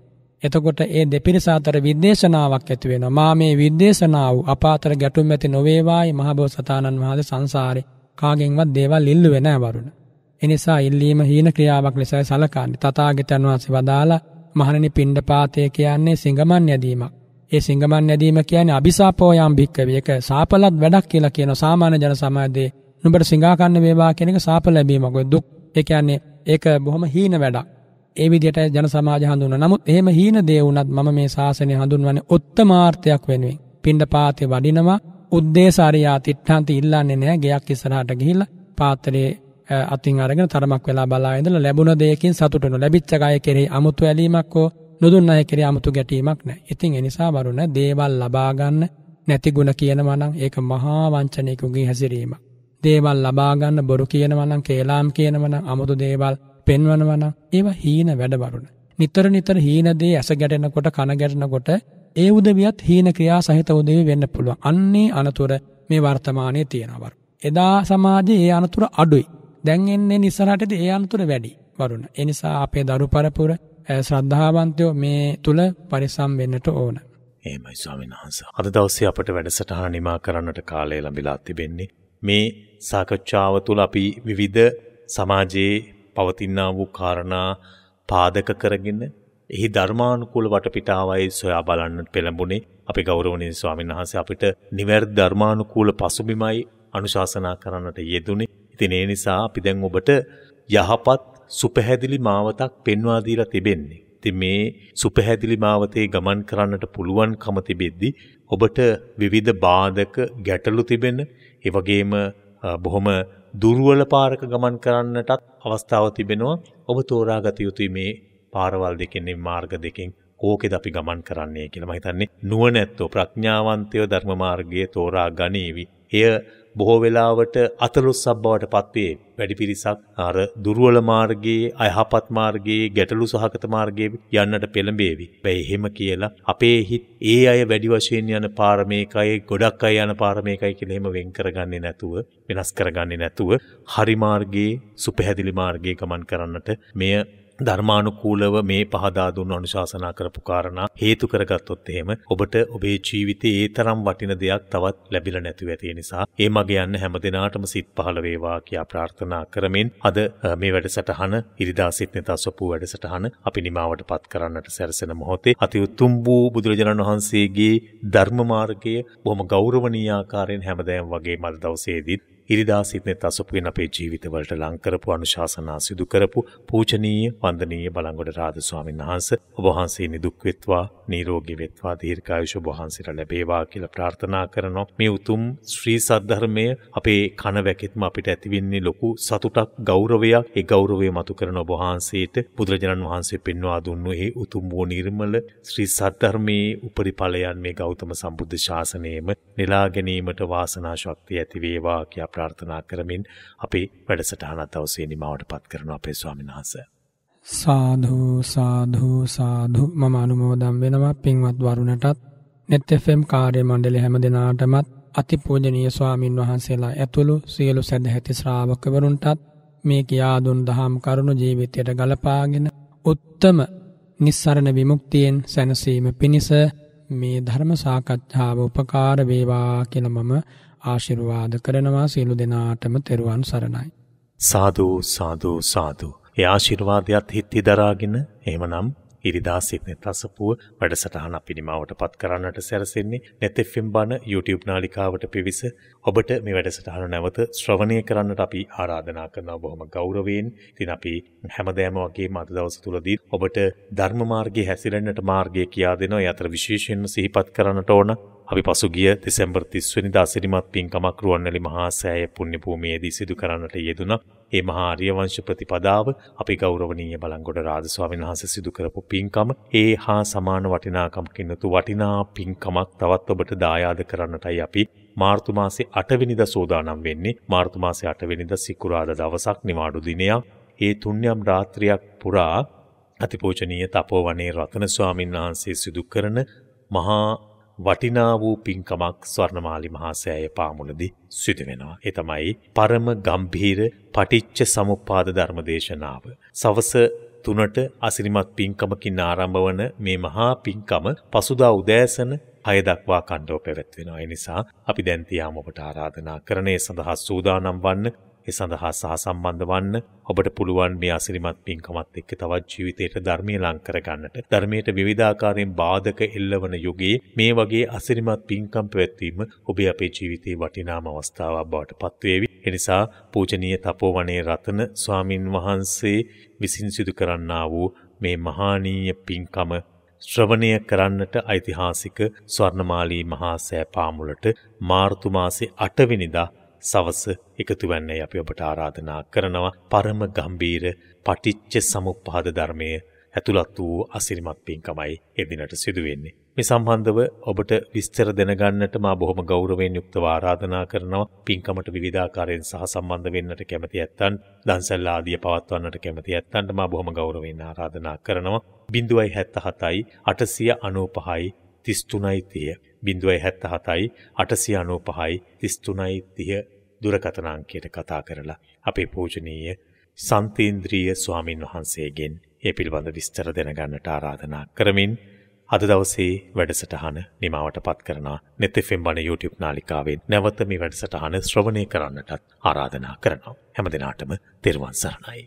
එතකොට ඒ දෙපිරිස අතර විදේශනාවක් ඇති වෙනවා. මා මේ විදේශනාව අපාතර ගැටුම් ඇති නොවේවායි මහබෝසතාණන් වහන්සේ සංසාරේ කාගෙන්වත් දේවල් ඉල්ලුවේ නැහැ වරුණ. එනිසා ඉල්ලීම හීන ක්‍රියාවක් ලෙසයි සැලකන්නේ. තථාගතයන් වහන්සේ වදාලා මහණෙනි පිණ්ඩපාතය කියන්නේ සිඟමන් යැදීමක්. ඒ සිංගමන් නැදීම කියන්නේ අபிසාපෝයම් භික්කවේ එක සාපලත් වැඩක් කියලා කියන සාමාන්‍ය ජන සමාජයේ නුඹට සිඟා කන්න වේවා කියන එක සාප ලැබීමක්. දුක් ඒ කියන්නේ ඒක බොහොම හීන වැඩක්. ඒ විදිහට ජන සමාජ හඳුන්වනවා. නමුත් එහෙම හීන දේ වුණත් මම මේ ශාසනය හඳුන්වන්නේ උත්තමාර්ථයක් වෙනුවෙන්. පිණ්ඩපාතේ වඩිනවා, උද්දේශාරියා තිට්ඨාන්ති ඉල්ලන්නේ නැහැ. ගයක් ඉස්සරහට ගිහිල්ලා පාත්‍රයේ අතින් අරගෙන තරමක් වෙලා බලා ඉඳලා ලැබුණ දෙයකින් සතුටු වෙනවා. ලැබිච්ච කය කෙරෙහි 아무තු ඇලීමක් හෝ නොදුන්න අය කෙරෙහි 아무තු ගැටීමක් නැහැ. ඉතින් ඒ නිසා වරුණ දේවල් ලබා ගන්න නැති ಗುಣ කියනවා නම් ඒක මහා වංචනිකුගේ හැසිරීමක්. දේවල් ලබා ගන්න බොරු කියනවා නම් කේලාම් කියනවා නම් 아무තු දේවල් පෙන්වනවන ඒවා හීන වැඩබරුණ. නිතර නිතර හීනදේ ඇස ගැටෙනකොට කන ගැටනකොට ඒ උදවියත් හීන ක්‍රියා සහිත උදේ වෙන්න පුළුවන්. අන්නේ අනතුර මේ වර්තමානයේ තියෙනවරු. එදා සමාජයේ ඒ අනතුර අඩුයි. දැන් එන්නේ ඉස්සරහටදී ඒ අනතුර වැඩි වරුණ. ඒ නිසා අපේ දරු පරපුර ශ්‍රද්ධාවන්තයෝ මේ තුල පරිසම් වෙන්නට ඕන. එහෙමයි ස්වාමීන් වහන්සේ. අද දවසේ අපට වැඩසටහන නිමා කරන්නට කාලය ලැබිලා තිබෙන්නේ. මේ සාකච්ඡාව තුළ අපි විවිධ සමාජයේ පවතිනා වූ කාරණා පාදක කරගෙන එහි ධර්මානුකූල වටපිටාවයි සොයා බලන්න පෙළඹුණේ අපි ගෞරවනීය ස්වාමීන් වහන්සේ අපිට නිවැරදි ධර්මානුකූල පසුබිමයි අනුශාසනා කරන්නට යෙදුනේ. ඉතින් ඒ නිසා අපි දැන් ඔබට යහපත් සුපැහැදිලි මාවතක් පෙන්වා දීලා තිබෙන්නේ. ඉතින් මේ සුපැහැදිලි මාවතේ ගමන් කරන්නට පුළුවන්කම තිබෙද්දී ඔබට විවිධ බාධක ගැටලු තිබෙන, ඒ වගේම බොහොම දුර්වල පාරක ගමන් කරන්නටත් අවස්ථාව තිබෙනවා. ඔබ තෝරාගත යුතුයි මේ පාරවල් දෙකෙන් මාර්ග දෙකෙන් ඕකෙද අපි ගමන් කරන්නේ කියලා මම හිතන්නේ නුවණැත්තෝ ප්‍රඥාවන්තයෝ ධර්ම මාර්ගයේ තෝරා ගනීවි. එය බොහෝ වෙලාවට අතලොස්සක් බවට පත්වේ. වැඩි පිරිසක් අර දුර්වල මාර්ගයේ අයහපත් මාර්ගයේ ගැටලු සහගත මාර්ගයේ යන්නට පෙළඹේවි. බැයි එහෙම කියලා අපේ හිත් ඒ අය වැඩි වශයෙන් යන පාර මේකයි ගොඩක් අය යන පාර මේකයි කියලා එහෙම වෙන් කරගන්නේ නැතුව වෙනස් කරගන්නේ නැතුව හරි මාර්ගයේ සුපැහැදිලි මාර්ගයේ ගමන් කරන්නට මෙය ධර්මානුකූලව මේ පහදා දුන් අනුශාසනා කරපු කාරණා හේතු කරගත්තොත් එහෙම ඔබට ඔබේ ජීවිතේ ඒ තරම් වටින දෙයක් තවත් ලැබිලා නැතුව ඇති නිසා ඒ මග යන්න හැම දිනාටම සිත් පහළ වේවා කියා ප්‍රාර්ථනා කරමින් අද මේ වැඩසටහන ඉරිදා සිත් නෙතා සපුව වැඩසටහන අපි නිමාවටපත් කරන්නට සැරසෙන මොහොතේ අති උතුම් වූ බුදුරජාණන් වහන්සේගේ ධර්ම මාර්ගය බොහොම ගෞරවනීය ආකාරයෙන් හැමදාම වගේ මල් දවසේදීත් ඉරිදා සිටින තසපු වෙන අපේ ජීවිතවලට ලං කරපු අනුශාසනා සිදු කරපු පූජනීය වන්දනීය බලංගොඩ රාජ ස්වාමීන් වහන්සේ ඔබ වහන්සේ නිදුක් වෙත්වා නිරෝගී වෙත්වා දීර්ඝායුෂ ඔබ වහන්සේට ලැබේවා කියලා ප්‍රාර්ථනා කරනවා මේ උතුම් ශ්‍රී සද්ධර්මය අපේ කන වැකෙත්ම අපිට ඇතිවෙන්නේ ලොකු සතුටක් ගෞරවයක් ඒ ගෞරවය මතු කරන ඔබ වහන්සේට බුදුරජාණන් වහන්සේ පෙන්වා දුන්නු ඒ උතුම් වූ නිර්මල ශ්‍රී සද්ධර්මයේ උපරිඵලයන් මේ ගෞතම සම්බුද්ධ ශාසනයෙම නෙලා ගැනීමට වාසනා ශක්තිය ඇති වේවා කියලා ප්‍රාර්ථනා කරමින් අපි වැඩසටහනත් අවසේ නිමාවට පත් කරන අපේ ස්වාමීන් වහන්සේ. සාධූ සාධූ සාධු මම අනුමෝදම් වෙනවා පින්වත් වරුණටත් නෙත් FM කාර්ය මණ්ඩලය හැම දෙනාටමත් අතිපූජනීය ස්වාමින් වහන්සේලා ඇතුළු සියලු සැදැහැති ශ්‍රාවකවරුන්ටත් මේ කියා දුන් දහම් කරුණු ජීවිතයට ගලපාගෙන උත්තම නිස්සරණ විමුක්තියෙන් සැනසීම පිණිස මේ ධර්ම සාකච්ඡාව උපකාර වේවා කියලා මම ආශිර්වාද කරනවා සියලු දෙනාටම තෙරුවන් සරණයි. සාදු සාදු සාදු. ඒ ආශිර්වාදයත් හිත්ති දරාගෙන එහෙමනම් ඉරිදා සිටින තසපුව වැඩසටහන අපි නිමවටපත් කරන්නට සැරසෙන්නේ netfm බණ YouTube නාලිකාවට පිවිස ඔබට මේ වැඩසටහන නැවත ශ්‍රවණය කරන්නට අපි ආරාධනා කරනවා බොහොම ගෞරවයෙන්. ඉතින් අපි හැමදෑම වගේම අද දවස් තුලදී ඔබට ධර්ම මාර්ගයේ හැසිරෙන්නට මාර්ගය කියා දෙනවා. ඒ අතර විශේෂයෙන්ම සිහිපත් කරන්නට ඕන අපි පසුගිය දෙසැම්බර් 30 වෙනිදා සිරිමත් පින්කමක් රුවන්වැලි මහා සෑය පුණ්‍ය භූමියේදී සිදු කරන්නට යෙදුණා. මේ මහා ආර්යවංශ ප්‍රතිපදාව අපි ගෞරවනීය බලංගොඩ රාජ ස්වාමීන් වහන්සේ සිදු කරපු පින්කම ඒ හා සමාන වටිනාකමකින් යුතු වටිනා පින්කමක් තවත් ඔබට දායාද කරන්නටයි අපි මාර්තු මාසේ 8 වෙනිදා සෝදානම් වෙන්නේ. මාර්තු මාසේ 8 වෙනිදා සිකුරාදා දවසක් නිවාඩු දිනයක්. ඒ තුන්යම් රාත්‍රියක් පුරා අතිපූජනීය තපෝවනේ රතන ස්වාමීන් වහන්සේ සිදු කරන මහා වටිනා වූ පින්කමක් ස්වර්ණමාලි මහාසෑය පාමුලදී සිදු වෙනවා. ඒ තමයි පරම ගම්භීර පටිච්ච සමුප්පාද ධර්මදේශනාව. සවස තුනට අසිරිමත් පින්කමකින් ආරම්භ වන මේ මහා පින්කම පසුදා උදෑසන හය දක්වා කණ්ඩෝ පැවැත්වෙනවා. ඒ නිසා අපි දැන් තියාම ඔබට ආරාධනා කරන්නේ සඳහා සූදානම් වන්න ඒ සඳහා සහ සම්බන්ධ වන්න ඔබට පුළුවන් මේ අසිරිමත් පින්කමත් එක්ක තවත් ජීවිතයට ධර්මය ලං කරගන්නට ධර්මයට විවිධාකාරයෙන් බාධක එල්ලවන යුගයේ මේ වගේ අසිරිමත් පින්කම් පැවැත්වීම ඔබේ අපේ ජීවිතයේ වටිනාම අවස්ථාවක් බවට පත්වේවි. එනිසා පූජනීය තපෝවනේ රතන ස්වාමින් වහන්සේ විසින් සිදු කරන්නා වූ මේ මහානීය පින්කම ශ්‍රවණය කරන්නට ඓතිහාසික ස්වර්ණමාලී මහා සෑපාමුලට මාර්තු මාසේ 8 වෙනිදා සවස එකතු වෙන්නේ අපි ඔබට ආරාධනා කරනවා පරම ගම්බීර පටිච්ච සමුප්පාද ධර්මය ඇතුළත් වූ අසිරිමත් පින්කමයි එදිනට සිදු වෙන්නේ. මේ සම්බන්ධව ඔබට විස්තර දැනගන්නට මා බොහොම ගෞරවයෙන් යුක්තව ආරාධනා කරනවා. පින්කමට විවිධාකාරයෙන් සහ සම්බන්ධ වෙන්නට කැමති ඇත්තන්, දන්සල් ආදිය පවත්වන්නට කැමති ඇත්තන්ට මා බොහොම ගෞරවයෙන් ආරාධනා කරනවා. 077යි 895යි 33යි 30 077යි 895යි 33යි 30 දුරකථන අංකයට කතා කරලා අපේ පූජනීය සන්තේන්ද්‍රීය ස්වාමින් වහන්සේගෙන් ඒ පිළිබඳ විස්තර දැනගන්නට ආරාධනා කරමින් අද දවසේ වැඩසටහන නිමාවටපත් කරන netfm වන YouTube නාලිකාවෙන් නැවත මේ වැඩසටහන ශ්‍රවණය කරන්නටත් ආරාධනා කරනවා. හැම දිනාටම තෙරුවන් සරණයි.